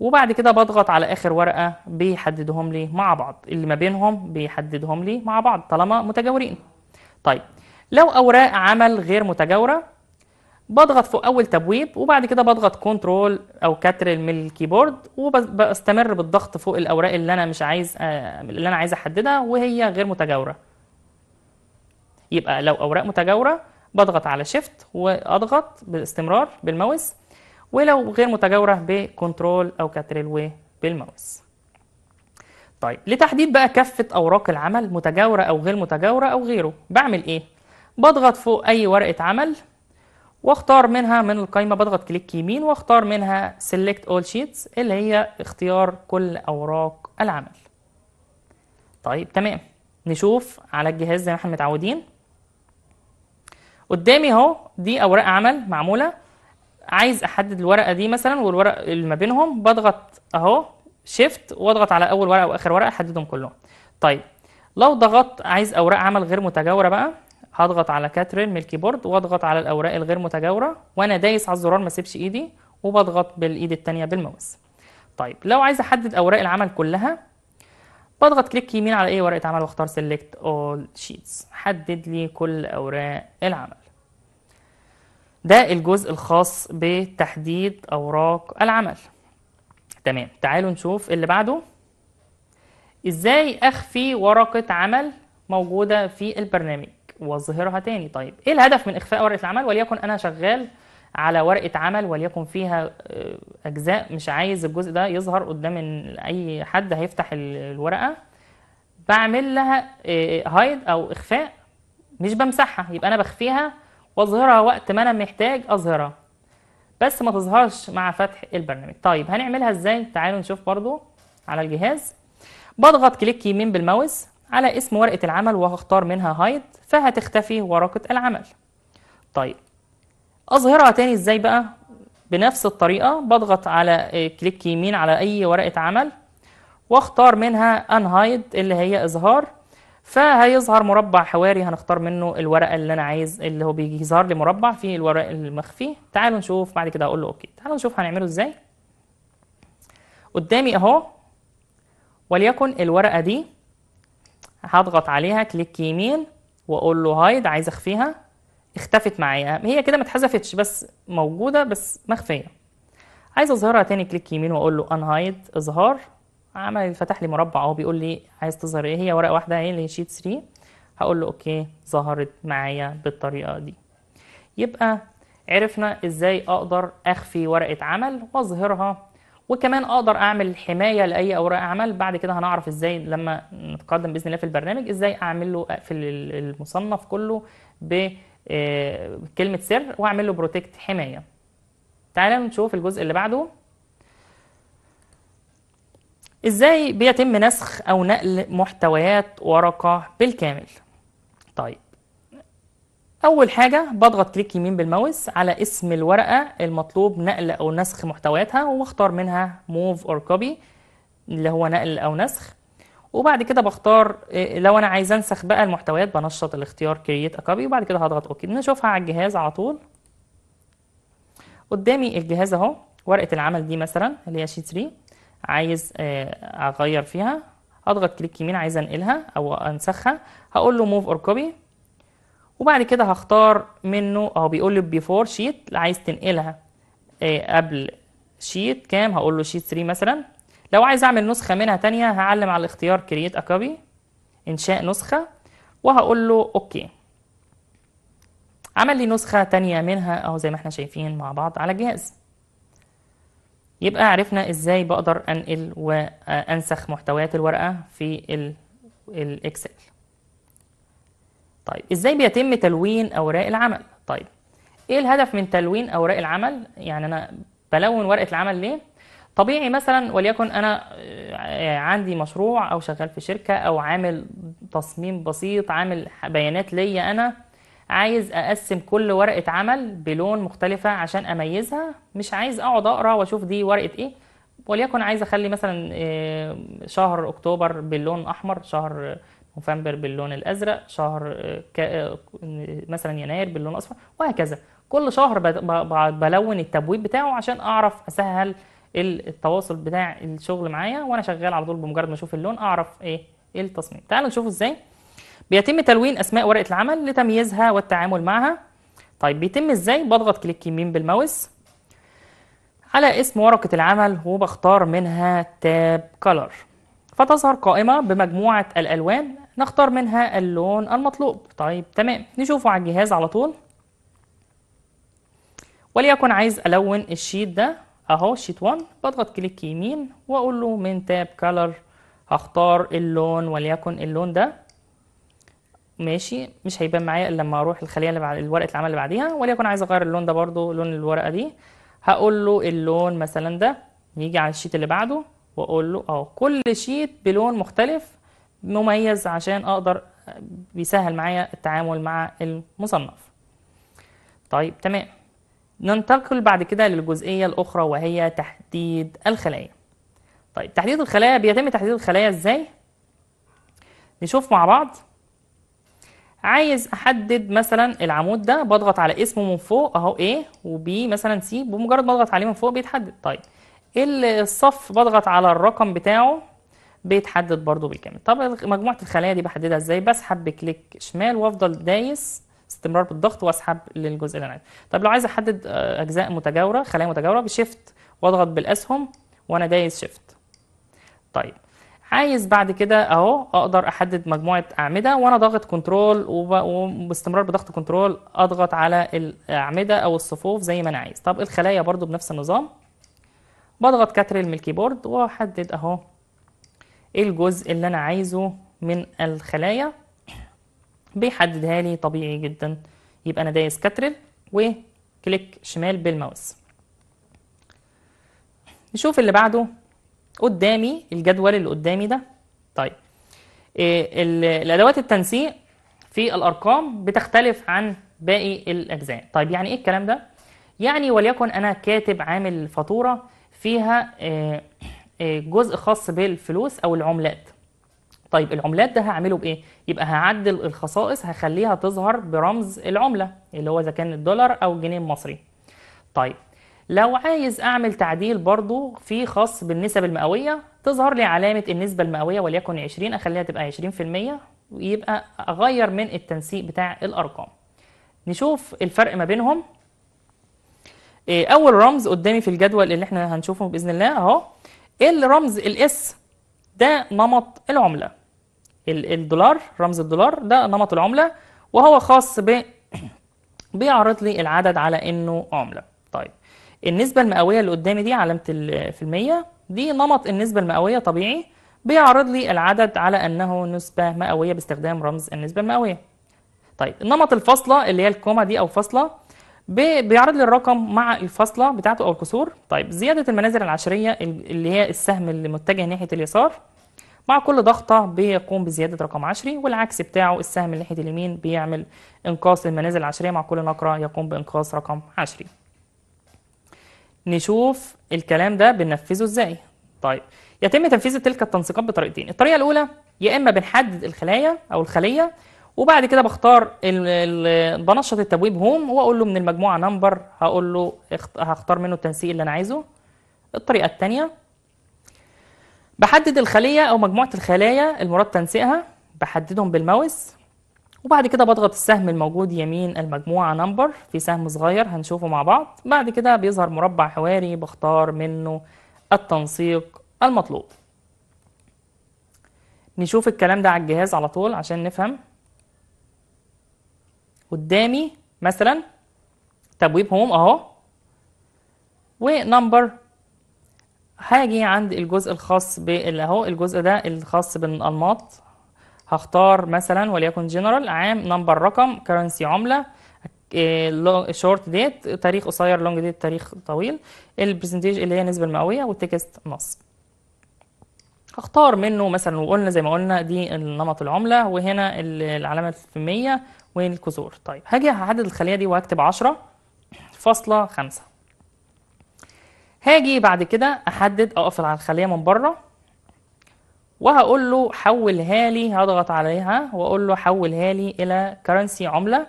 وبعد كده بضغط على اخر ورقه بيحددهم لي مع بعض اللي ما بينهم بيحددهم لي مع بعض طالما متجاورين طيب لو أوراق عمل غير متجاورة بضغط فوق أول تبويب وبعد كده بضغط كنترول أو كتر من الكيبورد وبستمر بالضغط فوق الأوراق اللي أنا مش عايز آه، اللي أنا عايز أحددها وهي غير متجاورة يبقى لو أوراق متجاورة بضغط على شيفت وأضغط باستمرار بالماوس ولو غير متجاورة بكنترول أو كتريل و بالماوس طيب لتحديد بقى كافه أوراق العمل متجاورة أو غير متجاورة أو غيره بعمل إيه؟ بضغط فوق أي ورقة عمل واختار منها من القائمة بضغط كليك يمين واختار منها Select All Sheets اللي هي اختيار كل أوراق العمل طيب تمام نشوف على الجهاز زي ما احنا متعودين قدامي اهو دي اوراق عمل معموله عايز احدد الورقه دي مثلا والورق اللي ما بينهم بضغط اهو شيفت واضغط على اول ورقه واخر ورقه احددهم كلهم طيب لو ضغطت عايز اوراق عمل غير متجاوره بقى هضغط على كاترين من الكيبورد واضغط على الاوراق الغير متجاوره وانا دايس على الزرار ما اسيبش ايدي وبضغط بالايد الثانيه بالماوس طيب لو عايز احدد اوراق العمل كلها بضغط كليك يمين على اي ورقه عمل واختار سيلكت اول شيتس حدد لي كل اوراق العمل ده الجزء الخاص بتحديد اوراق العمل تمام تعالوا نشوف اللي بعده ازاي اخفي ورقه عمل موجوده في البرنامج واظهرها تاني طيب ايه الهدف من اخفاء ورقه العمل وليكن انا شغال على ورقه عمل وليكن فيها آه، اجزاء مش عايز الجزء ده يظهر قدام اي حد هيفتح الورقه بعمل لها هايد آه، آه، او اخفاء مش بمسحها يبقى انا بخفيها واظهرها وقت ما انا محتاج اظهرها بس ما تظهرش مع فتح البرنامج طيب هنعملها ازاي تعالوا نشوف برضو على الجهاز بضغط كليك يمين بالماوس على اسم ورقة العمل وهختار منها هايد فهتختفي ورقة العمل طيب أظهرها تاني إزاي بقى بنفس الطريقة بضغط على آه، كليك يمين على أي ورقة عمل واختار منها انهايد اللي هي إظهار فهيظهر مربع حواري هنختار منه الورقة اللي أنا عايز اللي هو بيظهر لي مربع في الورق المخفي تعالوا نشوف بعد كده أقول له أوكي تعالوا نشوف هنعمله إزاي قدامي أهو وليكن الورقة دي هضغط عليها كليك يمين واقول له هايد عايز اخفيها اختفت معايا هي كده ما اتحذفتش بس موجوده بس مخفيه عايز اظهرها تاني كليك يمين واقول له ان هايد اظهار عمل فتح لي مربع اهو بيقول لي عايز تظهر ايه هي ورقه واحده اهي اللي هي شيت 3 هقول له اوكي ظهرت معايا بالطريقه دي يبقى عرفنا ازاي اقدر اخفي ورقه عمل واظهرها وكمان اقدر اعمل حمايه لاي اوراق اعمال بعد كده هنعرف ازاي لما نتقدم باذن الله في البرنامج ازاي اعمل له اقفل المصنف كله بكلمه آه، سر واعمل له بروتكت حمايه تعالى نشوف الجزء اللي بعده ازاي بيتم نسخ او نقل محتويات ورقه بالكامل طيب اول حاجه بضغط كليك يمين بالماوس على اسم الورقه المطلوب نقل او نسخ محتوياتها واختار منها موف اور كوبي اللي هو نقل او نسخ وبعد كده بختار آه، لو انا عايز انسخ بقى المحتويات بنشط الاختيار كرييت ا كوبي وبعد كده هضغط اوكي نشوفها على الجهاز على طول قدامي الجهاز اهو ورقه العمل دي مثلا اللي هي شيت 3 عايز آه، اغير فيها اضغط كليك يمين عايز انقلها او انسخها هقول له موف اور كوبي وبعد كده هختار منه اهو بيقول لي بيفور شيت عايز تنقلها آه، قبل شيت كام هقول له شيت 3 مثلا لو عايز اعمل نسخه منها تانية هعلم على الاختيار كرييت اكابي انشاء نسخه وهقول له اوكي عمل لي نسخه تانية منها اهو زي ما احنا شايفين مع بعض على الجهاز يبقى عرفنا ازاي بقدر انقل وانسخ محتويات الورقه في الاكسل طيب ازاي بيتم تلوين اوراق العمل طيب ايه الهدف من تلوين اوراق العمل يعني انا بلون ورقه العمل ليه طبيعي مثلا وليكن انا آه، عندي مشروع او شغال في شركه او عامل تصميم بسيط عامل بيانات ليا انا عايز اقسم كل ورقه عمل بلون مختلفه عشان اميزها مش عايز اقعد اقرا واشوف دي ورقه ايه وليكن عايز اخلي مثلا آه، شهر اكتوبر باللون احمر شهر نوفمبر باللون الازرق شهر آه، آه، مثلا يناير باللون الاصفر وهكذا كل شهر بلون التبويب بتاعه عشان اعرف اسهل التواصل بتاع الشغل معايا وانا شغال على طول بمجرد ما اشوف اللون اعرف ايه ايه التصميم تعالوا نشوفه ازاي بيتم تلوين اسماء ورقه العمل لتمييزها والتعامل معها طيب بيتم ازاي بضغط كليك يمين بالماوس على اسم ورقه العمل وبختار منها تاب كلر فتظهر قائمه بمجموعه الالوان نختار منها اللون المطلوب طيب تمام نشوفه على الجهاز على طول وليكن عايز الون الشيت ده اهو شيت 1 بضغط كليك يمين واقول له من تاب كلر هختار اللون وليكن اللون ده ماشي مش هيبان معايا الا لما اروح الخليه اللي بعد الورقه العمل اللي بعديها وليكن عايز اغير اللون ده برضو لون الورقه دي هقول له اللون مثلا ده يجي على الشيت اللي بعده واقول له اهو كل شيت بلون مختلف مميز عشان اقدر بيسهل معايا التعامل مع المصنف طيب تمام ننتقل بعد كده للجزئية الأخرى وهي تحديد الخلايا طيب تحديد الخلايا بيتم تحديد الخلايا إزاي؟ نشوف مع بعض عايز أحدد مثلا العمود ده بضغط على اسمه من فوق أهو A وB مثلا C بمجرد ما أضغط عليه من فوق بيتحدد طيب الصف بضغط على الرقم بتاعه بيتحدد برضو بالكامل طب مجموعه الخلايا دي بحددها ازاي بسحب بكليك شمال وافضل دايس استمرار بالضغط واسحب للجزء اللي انا عايزه طب لو عايز احدد آه، اجزاء متجاوره خلايا متجاوره بشيفت واضغط بالاسهم وانا دايس شيفت طيب عايز بعد كده اهو اقدر احدد مجموعه اعمده وانا ضاغط كنترول وباستمرار بضغط كنترول اضغط على الاعمده او الصفوف زي ما انا عايز طب الخلايا برضو بنفس النظام بضغط كاتريل من الكيبورد واحدد اهو ايه الجزء اللي انا عايزه من الخلايا بيحددها لي طبيعي جدا يبقى انا دايس كاترل وكليك شمال بالماوس نشوف اللي بعده قدامي الجدول اللي قدامي ده طيب إيه الادوات التنسيق في الارقام بتختلف عن باقي الاجزاء طيب يعني ايه الكلام ده يعني وليكن انا كاتب عامل فاتوره فيها إيه آه، جزء خاص بالفلوس او العملات طيب العملات ده هعمله بايه يبقى هعدل الخصائص هخليها تظهر برمز العمله اللي هو اذا كان الدولار او الجنيه المصري طيب لو عايز اعمل تعديل برضو في خاص بالنسب المئويه تظهر لي علامه النسبه المئويه وليكن 20 اخليها تبقى 20% ويبقى اغير من التنسيق بتاع الارقام نشوف الفرق ما بينهم آه، اول رمز قدامي في الجدول اللي احنا هنشوفه باذن الله اهو الرمز الاس ده نمط العمله الدولار رمز الدولار ده نمط العمله وهو خاص ب [clears throat] بيعرض لي العدد على انه عمله طيب النسبه المئويه اللي قدامي دي علامه في الميه دي نمط النسبه المئويه طبيعي بيعرض لي العدد على انه نسبه مئويه باستخدام رمز النسبه المئويه طيب نمط الفاصله اللي هي الكوما دي او فاصله بيعرض لي الرقم مع الفاصله بتاعته او الكسور طيب زياده المنازل العشريه اللي هي السهم اللي متجه ناحيه اليسار مع كل ضغطة بيقوم بزيادة رقم عشري والعكس بتاعه السهم اللي ناحية اليمين بيعمل إنقاص للمنازل العشرية مع كل نقرة يقوم بإنقاص رقم عشري نشوف الكلام ده بننفذه إزاي طيب يتم تنفيذ تلك التنسيقات بطريقتين الطريقة الأولى يا إما بنحدد الخلايا أو الخلية وبعد كده بختار بنشط التبويب هوم واقول له من المجموعه نمبر هقول له هختار منه التنسيق اللي انا عايزه الطريقه الثانيه بحدد الخليه او مجموعه الخلايا المراد تنسيقها بحددهم بالماوس وبعد كده بضغط السهم الموجود يمين المجموعه نمبر في سهم صغير هنشوفه مع بعض بعد كده بيظهر مربع حواري بختار منه التنسيق المطلوب نشوف الكلام ده على الجهاز على طول عشان نفهم قدامي مثلا تبويب هوم اهو ونمبر هاجي عند الجزء الخاص باللي اهو الجزء ده الخاص بالانماط هختار مثلا وليكن جنرال عام نمبر رقم كرنسي عمله شورت اه، ديت تاريخ قصير لونج ديت تاريخ طويل البرزنتيج اللي هي النسبه المئويه والتكست نص هختار منه مثلا وقلنا زي ما قلنا دي النمط العمله وهنا العلامه 100 والكسور طيب هاجي هحدد الخليه دي وهكتب 10 فاصلة 5 هاجي بعد كده احدد اقفل على الخليه من بره وهقول له حولها لي هضغط عليها واقول له حولها لي الى كرنسي عمله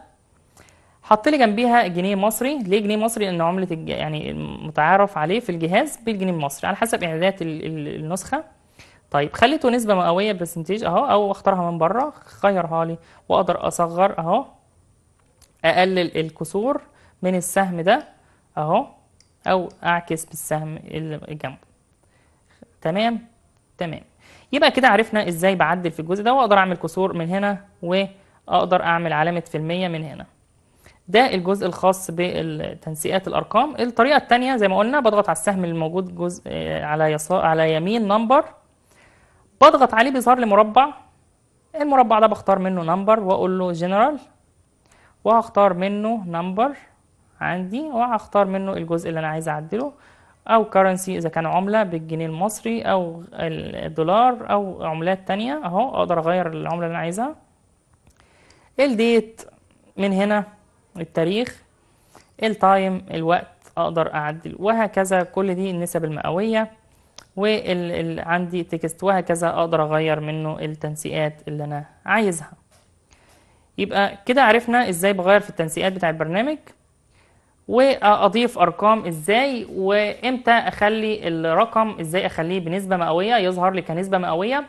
حط لي جنبيها جنيه مصري ليه جنيه مصري لان عمله الج... يعني متعارف عليه في الجهاز بالجنيه المصري على حسب اعدادات النسخه طيب خليته نسبة مئوية برسنتيج اهو او اختارها من بره خيرها لي واقدر اصغر اهو اقلل الكسور من السهم ده اهو او اعكس بالسهم اللي جنبه تمام تمام يبقى كده عرفنا ازاي بعدل في الجزء ده واقدر اعمل كسور من هنا واقدر اعمل علامة في المية من هنا ده الجزء الخاص بتنسيقات الارقام الطريقة التانية زي ما قلنا بضغط على السهم الموجود جزء على يسار على يمين نمبر بضغط عليه بيظهر لي مربع المربع ده بختار منه نمبر واقول له جنرال وهختار منه نمبر عندي وهختار منه الجزء اللي انا عايز اعدله او كرنسي اذا كان عمله بالجنيه المصري او الدولار او عملات تانية اهو اقدر اغير العمله اللي انا عايزها الديت من هنا التاريخ التايم الوقت اقدر اعدل وهكذا كل دي النسب المئويه وعندي تكست وهكذا اقدر اغير منه التنسيقات اللي انا عايزها يبقى كده عرفنا ازاي بغير في التنسيقات بتاع البرنامج واضيف ارقام ازاي وامتى اخلي الرقم ازاي اخليه بنسبه مئويه يظهر لي كنسبه مئويه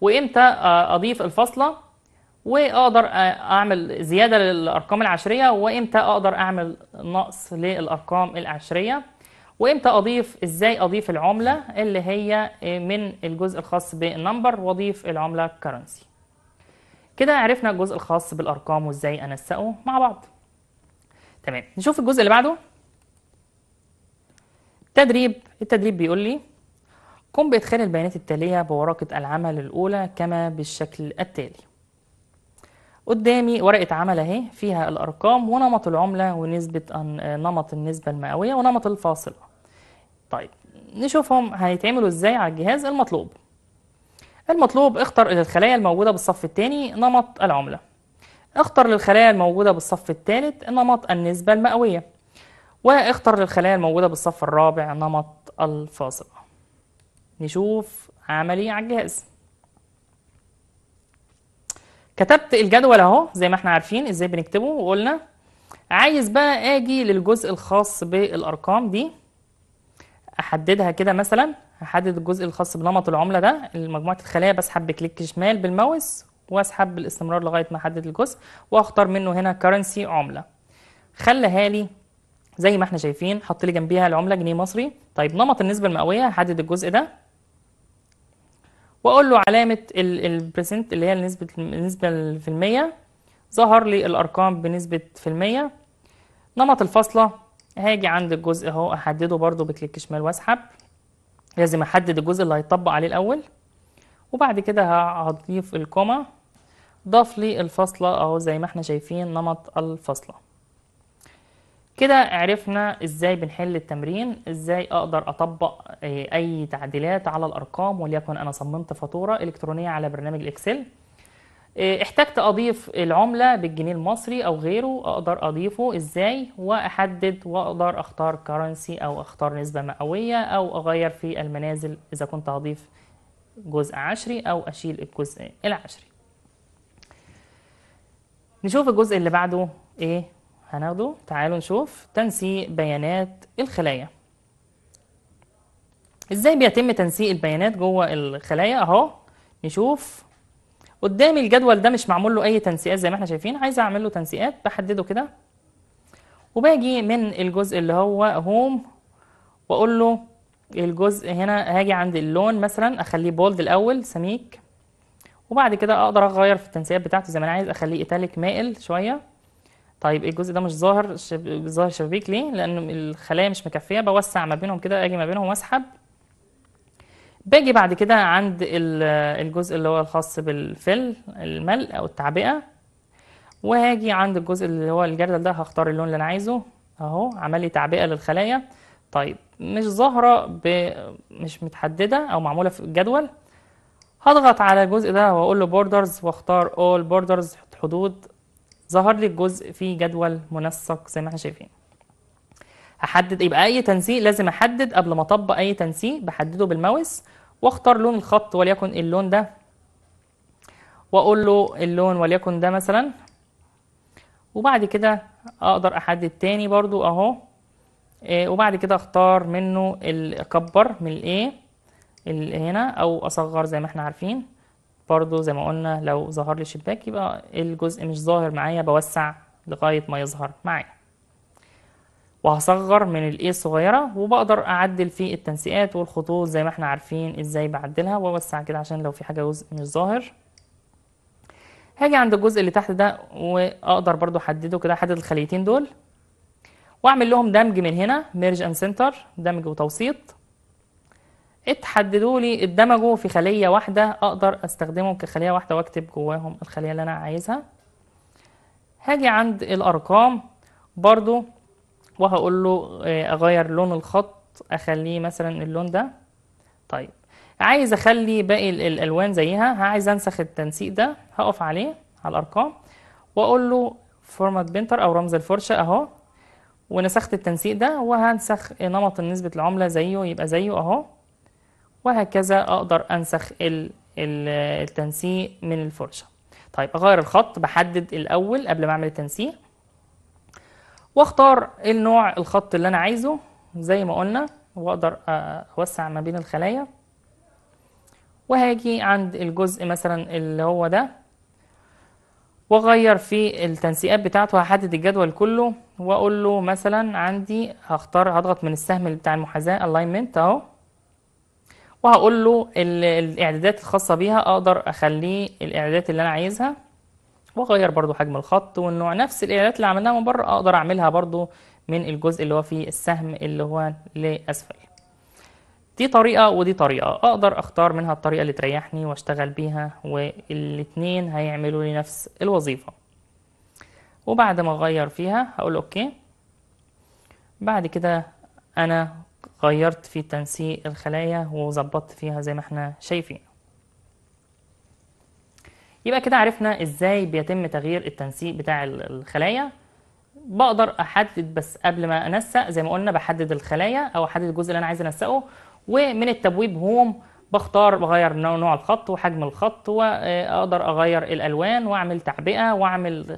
وامتى اضيف الفاصله واقدر اعمل زياده للارقام العشريه وامتى اقدر اعمل نقص للارقام العشريه وامتى اضيف ازاي اضيف العمله اللي هي من الجزء الخاص بالنمبر واضيف العمله كرنسي كده عرفنا الجزء الخاص بالارقام وازاي انسقه مع بعض تمام نشوف الجزء اللي بعده تدريب التدريب بيقول لي قم بإدخال البيانات التالية بورقة العمل الأولى كما بالشكل التالي قدامي ورقة عمل أهي فيها الأرقام ونمط العملة ونسبة نمط النسبة المئوية ونمط الفاصلة طيب نشوفهم هيتعملوا ازاي على الجهاز المطلوب المطلوب اختر للخلايا الموجودة بالصف الثاني نمط العملة اختر للخلايا الموجودة بالصف الثالث نمط النسبة المئوية واختر للخلايا الموجودة بالصف الرابع نمط الفاصلة نشوف عملي على الجهاز كتبت الجدول اهو زي ما احنا عارفين ازاي بنكتبه وقلنا عايز بقى اجي للجزء الخاص بالارقام دي احددها كده مثلا هحدد الجزء الخاص بنمط العمله ده مجموعه الخلايا بسحب بكليك شمال بالماوس واسحب بالاستمرار لغايه ما احدد الجزء واختار منه هنا كرنسي عمله خليها لي زي ما احنا شايفين حط لي جنبيها العمله جنيه مصري طيب نمط النسبه المئويه هحدد الجزء ده واقول له علامه البريزنت اللي هي نسبه النسبه في المية ظهر لي الارقام بنسبه في المية نمط الفاصله هاجي عند الجزء اهو احدده برده بكليك شمال واسحب لازم احدد الجزء اللي هيطبق عليه الاول وبعد كده هضيف الكومة ضاف لي الفصلة اهو زي ما احنا شايفين نمط الفصلة كده عرفنا ازاي بنحل التمرين ازاي اقدر اطبق آه، اي تعديلات على الارقام وليكن انا صممت فاتورة الكترونية على برنامج الاكسل إيه، احتجت اضيف العمله بالجنيه المصري او غيره اقدر اضيفه ازاي واحدد واقدر اختار كرنسي او اختار نسبه مئويه او اغير في المنازل اذا كنت هضيف جزء عشري او اشيل الجزء العشري نشوف الجزء اللي بعده ايه هناخده تعالوا نشوف تنسيق بيانات الخلايا ازاي بيتم تنسيق البيانات جوه الخلايا اهو نشوف قدامي الجدول ده مش معمول له اي تنسيقات زي ما احنا شايفين عايز اعمل له تنسيقات بحدده كده وباجي من الجزء اللي هو هوم واقول له الجزء هنا هاجي عند اللون مثلا اخليه بولد الاول سميك وبعد كده اقدر اغير في التنسيقات بتاعته زي ما انا عايز اخليه ايتاليك مائل شويه طيب الجزء ده مش ظاهر ظاهر شبابيك ليه لان الخلايا مش مكفيه بوسع ما بينهم كده اجي ما بينهم واسحب باجي بعد كده عند الجزء اللي هو الخاص بالفل الملء او التعبئه وهاجي عند الجزء اللي هو الجردل ده هختار اللون اللي انا عايزه اهو عمل لي تعبئه للخلايا طيب مش ظاهره ب... مش متحدده او معموله في الجدول هضغط على الجزء ده واقول له بوردرز واختار اول بوردرز حدود ظهر لي الجزء في جدول منسق زي ما احنا شايفين هحدد يبقى اي تنسيق لازم احدد قبل ما اطبق اي تنسيق بحدده بالماوس واختار لون الخط وليكن اللون ده واقول له اللون وليكن ده مثلا وبعد كده اقدر احدد تاني برضو اهو آه، وبعد كده اختار منه اكبر من الايه اللي هنا او اصغر زي ما احنا عارفين برضو زي ما قلنا لو ظهر لي شباك يبقى الجزء مش ظاهر معايا بوسع لغايه ما يظهر معايا وهصغر من الايه الصغيره وبقدر اعدل في التنسيقات والخطوط زي ما احنا عارفين ازاي بعدلها واوسع كده عشان لو في حاجه جزء مش ظاهر هاجي عند الجزء اللي تحت ده واقدر برضو احدده كده احدد الخليتين دول واعمل لهم دمج من هنا ميرج اند سنتر دمج وتوسيط اتحددوا لي اتدمجوا في خليه واحده اقدر استخدمهم كخليه واحده واكتب جواهم الخليه اللي انا عايزها هاجي عند الارقام برضو وهقول له آه، اغير لون الخط اخليه مثلا اللون ده طيب عايز اخلي باقي الالوان زيها عايز انسخ التنسيق ده هقف عليه على الارقام واقول له فورمات بنتر او رمز الفرشه اهو ونسخت التنسيق ده وهنسخ نمط نسبه العمله زيه يبقى زيه اهو وهكذا اقدر انسخ التنسيق من الفرشه طيب اغير الخط بحدد الاول قبل ما اعمل التنسيق واختار النوع الخط اللي انا عايزه زي ما قلنا واقدر اوسع ما بين الخلايا وهاجي عند الجزء مثلا اللي هو ده واغير في التنسيقات بتاعته هحدد الجدول كله واقول له مثلا عندي هختار هضغط من السهم بتاع المحاذاه الاينمنت اهو وهقول له الاعدادات الخاصه بيها اقدر اخليه الاعدادات اللي انا عايزها واغير برضو حجم الخط والنوع نفس الاعلانات اللي عملناها من بره اقدر اعملها برضو من الجزء اللي هو فيه السهم اللي هو لاسفل دي طريقة ودي طريقة أقدر أختار منها الطريقة اللي تريحني وأشتغل بيها والاتنين هيعملوا لي نفس الوظيفة وبعد ما أغير فيها هقول أوكي بعد كده أنا غيرت في تنسيق الخلايا وظبطت فيها زي ما احنا شايفين يبقى كده عرفنا ازاي بيتم تغيير التنسيق بتاع الخلايا بقدر احدد بس قبل ما انسق زي ما قلنا بحدد الخلايا او احدد الجزء اللي انا عايز انسقه ومن التبويب هوم بختار بغير نوع الخط وحجم الخط واقدر اغير الالوان واعمل تعبئه واعمل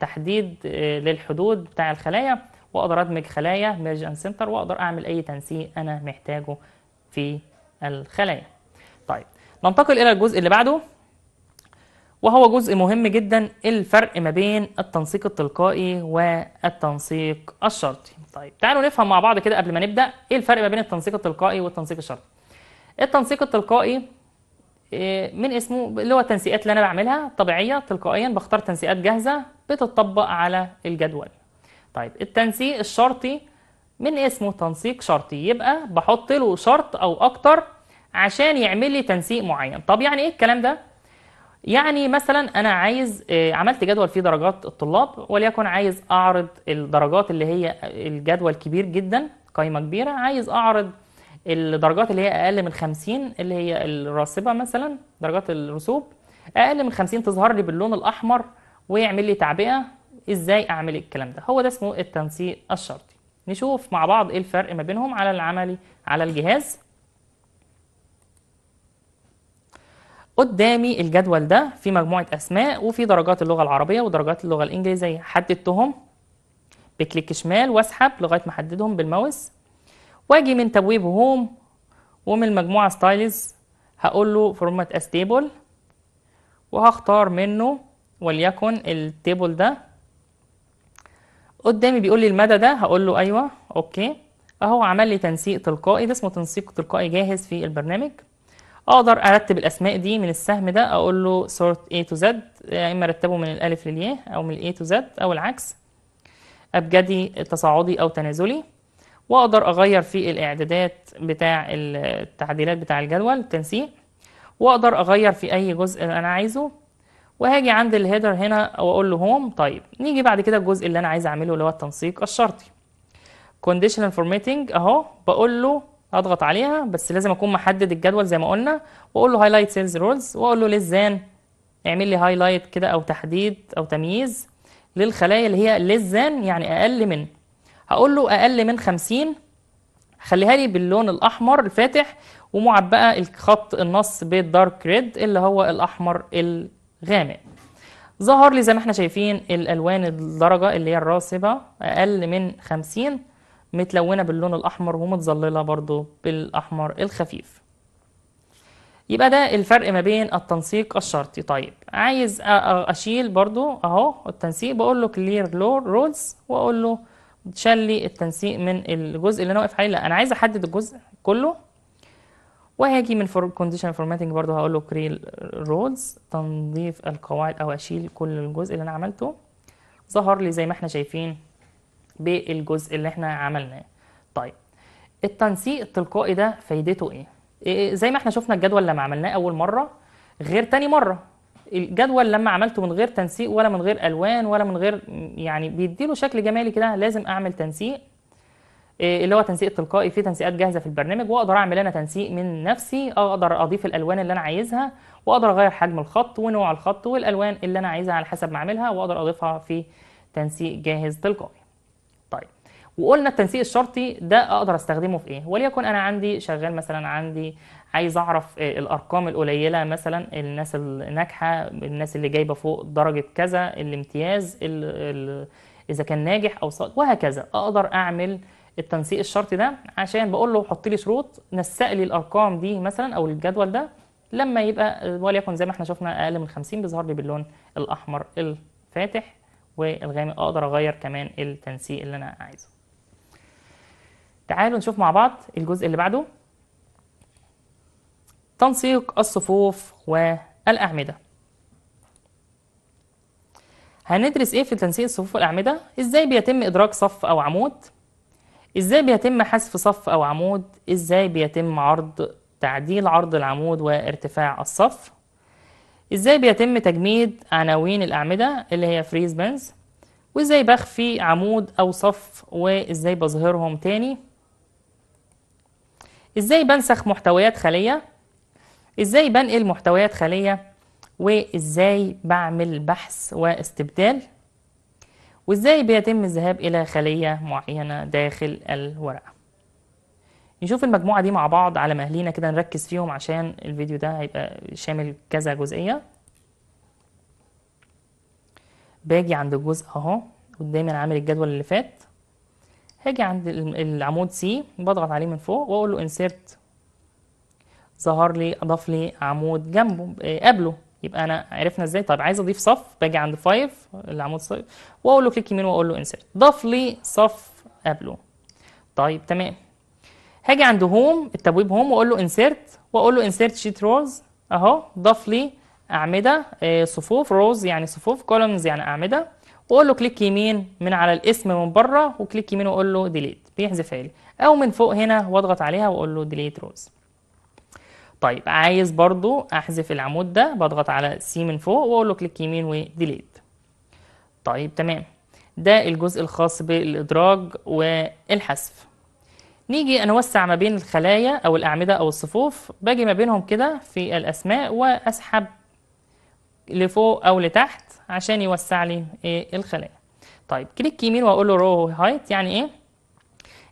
تحديد آه، للحدود بتاع الخلايا واقدر ادمج خلايا ميرج اند سنتر واقدر اعمل اي تنسيق انا محتاجه في الخلايا طيب ننتقل الى الجزء اللي بعده وهو جزء مهم جدا الفرق ما بين التنسيق التلقائي والتنسيق الشرطي طيب تعالوا نفهم مع بعض كده قبل ما نبدا ايه الفرق ما بين التنسيق التلقائي والتنسيق الشرطي التنسيق التلقائي إيه، من اسمه اللي هو التنسيقات اللي انا بعملها طبيعيه تلقائيا بختار تنسيقات جاهزه بتطبق على الجدول طيب التنسيق الشرطي من اسمه تنسيق شرطي يبقى بحط له شرط او اكتر عشان يعمل لي تنسيق معين طب يعني ايه الكلام ده يعني مثلا انا عايز آه، عملت جدول فيه درجات الطلاب وليكن عايز اعرض الدرجات اللي هي الجدول كبير جدا قائمه كبيره عايز اعرض الدرجات اللي هي اقل من 50 اللي هي الراسبه مثلا درجات الرسوب اقل من 50 تظهر لي باللون الاحمر ويعمل لي تعبئه ازاي اعمل الكلام ده هو ده اسمه التنسيق الشرطي نشوف مع بعض ايه الفرق ما بينهم على العملي على الجهاز قدامي الجدول ده في مجموعة أسماء وفي درجات اللغة العربية ودرجات اللغة الإنجليزية حددتهم بكليك شمال واسحب لغاية ما أحددهم بالماوس وأجي من تبويب هوم ومن المجموعة ستايلز هقول له فورمات أس تيبل وهختار منه وليكن التيبل ده قدامي بيقول لي المدى ده هقول له أيوه أوكي أهو عمل لي تنسيق تلقائي ده اسمه تنسيق تلقائي جاهز في البرنامج اقدر ارتب الاسماء دي من السهم ده اقول له سورت A to Z يا يعني اما ارتبه من الالف للياء او من ال A to Z او العكس ابجدي تصاعدي او تنازلي واقدر اغير في الاعدادات بتاع التعديلات بتاع الجدول التنسيق واقدر اغير في اي جزء انا عايزه وهاجي عند الهيدر هنا واقول له هوم طيب نيجي بعد كده الجزء اللي انا عايز اعمله اللي هو التنسيق الشرطي conditional formatting اهو بقول له اضغط عليها بس لازم اكون محدد الجدول زي ما قلنا واقول له هايلايت سيلز رولز واقول له للزان اعمل لي هايلايت كده او تحديد او تمييز للخلايا اللي هي للزان يعني اقل من هقول له اقل من 50 خليها لي باللون الاحمر الفاتح ومعبئه الخط النص بالدارك ريد اللي هو الاحمر الغامق ظهر لي زي ما احنا شايفين الالوان الدرجه اللي هي الراسبه اقل من 50 متلونه باللون الاحمر ومتظلله برضو بالاحمر الخفيف يبقى ده الفرق ما بين التنسيق الشرطي طيب عايز اشيل برضو اهو التنسيق بقول له كلير لور رولز واقول له شال لي التنسيق من الجزء اللي انا واقف عليه لا انا عايز احدد الجزء كله وهاجي من فور كونديشن فورماتنج برضو هقول له كريل رولز تنظيف القواعد او اشيل كل الجزء اللي انا عملته ظهر لي زي ما احنا شايفين بالجزء اللي احنا عملناه طيب التنسيق التلقائي ده فايدته ايه؟, إيه،, ايه؟ زي ما احنا شفنا الجدول لما عملناه اول مره غير تاني مره الجدول لما عملته من غير تنسيق ولا من غير الوان ولا من غير يعني بيديله شكل جمالي كده لازم اعمل تنسيق إيه، اللي هو تنسيق تلقائي في تنسيقات جاهزه في البرنامج واقدر اعمل انا تنسيق من نفسي اقدر اضيف الالوان اللي انا عايزها واقدر اغير حجم الخط ونوع الخط والالوان اللي انا عايزها على حسب ما اعملها واقدر اضيفها في تنسيق جاهز تلقائي طيب وقلنا التنسيق الشرطي ده اقدر استخدمه في ايه وليكن انا عندي شغال مثلا عندي عايز اعرف آه، الارقام القليله مثلا الناس الناجحه الناس اللي جايبه فوق درجه كذا الامتياز الـ الـ اذا كان ناجح او ساقط وهكذا اقدر اعمل التنسيق الشرطي ده عشان بقول له حط لي شروط نسق لي الارقام دي مثلا او الجدول ده لما يبقى وليكن زي ما احنا شفنا اقل من 50 بيظهر لي باللون الاحمر الفاتح والغامق اقدر اغير كمان التنسيق اللي انا عايزه تعالوا نشوف مع بعض الجزء اللي بعده تنسيق الصفوف والاعمده هندرس ايه في تنسيق الصفوف والاعمده ازاي بيتم ادراك صف او عمود ازاي بيتم حذف صف او عمود ازاي بيتم عرض تعديل عرض العمود وارتفاع الصف ازاي بيتم تجميد عناوين الأعمدة اللي هي فريز بنز وازاي بخفي عمود أو صف وازاي بظهرهم تاني ازاي بنسخ محتويات خلية ازاي بنقل محتويات خلية وازاي بعمل بحث واستبدال وازاي بيتم الذهاب إلى خلية معينة داخل الورقة نشوف المجموعة دي مع بعض على مهلينا كده نركز فيهم عشان الفيديو ده هيبقى شامل كذا جزئية باجي عند الجزء اهو قدامي انا عامل الجدول اللي فات هاجي عند العمود سي بضغط عليه من فوق واقول له انسيرت ظهر لي اضاف لي عمود جنبه آه، قبله يبقى انا عرفنا ازاي طب عايز اضيف صف باجي عند 5 العمود صف واقول له كليك يمين واقول له انسيرت ضاف لي صف قبله طيب تمام هاجي عند هوم التبويب هوم واقول له انسيرت واقول له انسيرت شيت روز اهو ضاف لي اعمده آه، صفوف روز يعني صفوف كولومز يعني اعمده واقول له كليك يمين من على الاسم من بره وكليك يمين واقول له ديليت بيحذفها لي او من فوق هنا واضغط عليها واقول له ديليت روز طيب عايز برضو احذف العمود ده بضغط على سي من فوق واقول له كليك يمين وديليت طيب تمام ده الجزء الخاص بالادراج والحذف نيجي نوسع ما بين الخلايا أو الأعمدة أو الصفوف باجي ما بينهم كده في الأسماء وأسحب لفوق أو لتحت عشان يوسع لي إيه الخلايا طيب كليك يمين وأقول له رو هايت يعني إيه؟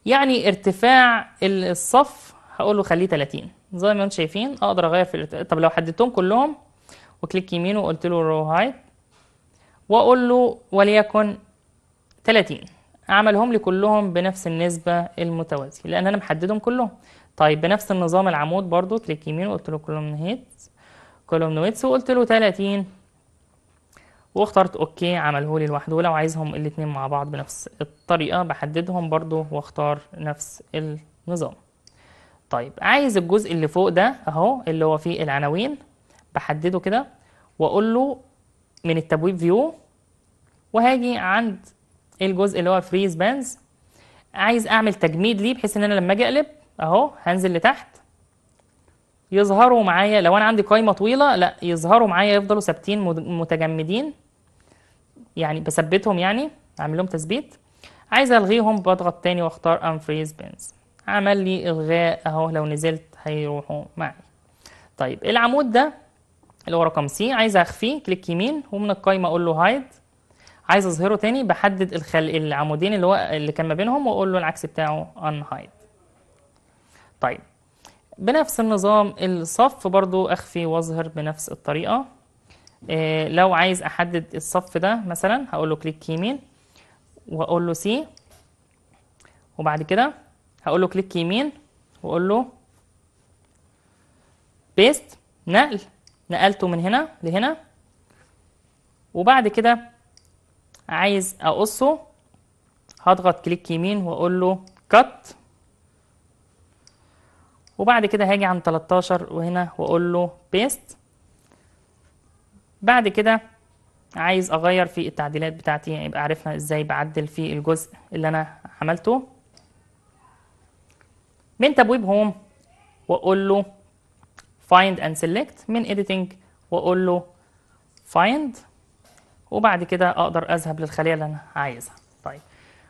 يعني ارتفاع الصف هقول له خليه 30 زي ما انتم شايفين اقدر اغير في الارتفاع طب لو حددتهم كلهم وكليك يمين وقلت له رو هايت واقول له وليكن 30 اعملهم لي كلهم بنفس النسبة المتوازية لأن أنا محددهم كلهم طيب بنفس النظام العمود برضو كليك يمين وقلت له كولوم هيت كولوم ويتس وقلت له 30 واخترت اوكي عمله لي لوحده لو عايزهم الاثنين مع بعض بنفس الطريقة بحددهم برضو واختار نفس النظام طيب عايز الجزء اللي فوق ده اهو اللي هو فيه العناوين بحدده كده واقول له من التبويب فيو وهاجي عند ايه الجزء اللي هو فريز بانز عايز اعمل تجميد ليه بحيث ان انا لما اجي اقلب اهو هنزل لتحت يظهروا معايا لو انا عندي قايمه طويله لا يظهروا معايا يفضلوا ثابتين متجمدين يعني بثبتهم يعني اعمل لهم تثبيت عايز الغيهم بضغط تاني واختار فريز بانز عمل لي الغاء اهو لو نزلت هيروحوا معي طيب العمود ده اللي هو رقم سي عايز اخفيه كليك يمين ومن القايمه اقول له هايد عايز اظهره تاني بحدد الخل... العمودين اللي هو اللي كان ما بينهم واقول له العكس بتاعه هايد طيب بنفس النظام الصف برضو اخفي واظهر بنفس الطريقه إيه لو عايز احدد الصف ده مثلا هقول له كليك يمين واقول له سي وبعد كده هقول له كليك يمين واقول له بيست نقل نقلته من هنا لهنا وبعد كده عايز اقصه هضغط كليك يمين واقول له كت وبعد كده هاجي عن 13 وهنا واقول له بيست بعد كده عايز اغير في التعديلات بتاعتي يعني يبقى عرفنا ازاي بعدل في الجزء اللي انا عملته من تبويب هوم واقول له فايند اند سيلكت من اديتنج واقول له find وبعد كده اقدر اذهب للخليه اللي انا عايزها طيب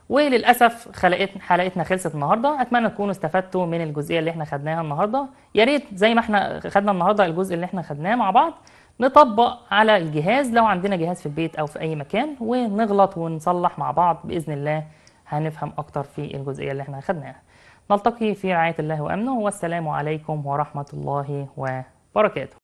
وللاسف خلقتنا حلقتنا خلصت النهارده اتمنى تكونوا استفدتوا من الجزئيه اللي احنا خدناها النهارده يا ريت زي ما احنا خدنا النهارده الجزء اللي احنا خدناه مع بعض نطبق على الجهاز لو عندنا جهاز في البيت او في اي مكان ونغلط ونصلح مع بعض باذن الله هنفهم اكتر في الجزئيه اللي احنا خدناها نلتقي في رعايه الله وامنه والسلام عليكم ورحمه الله وبركاته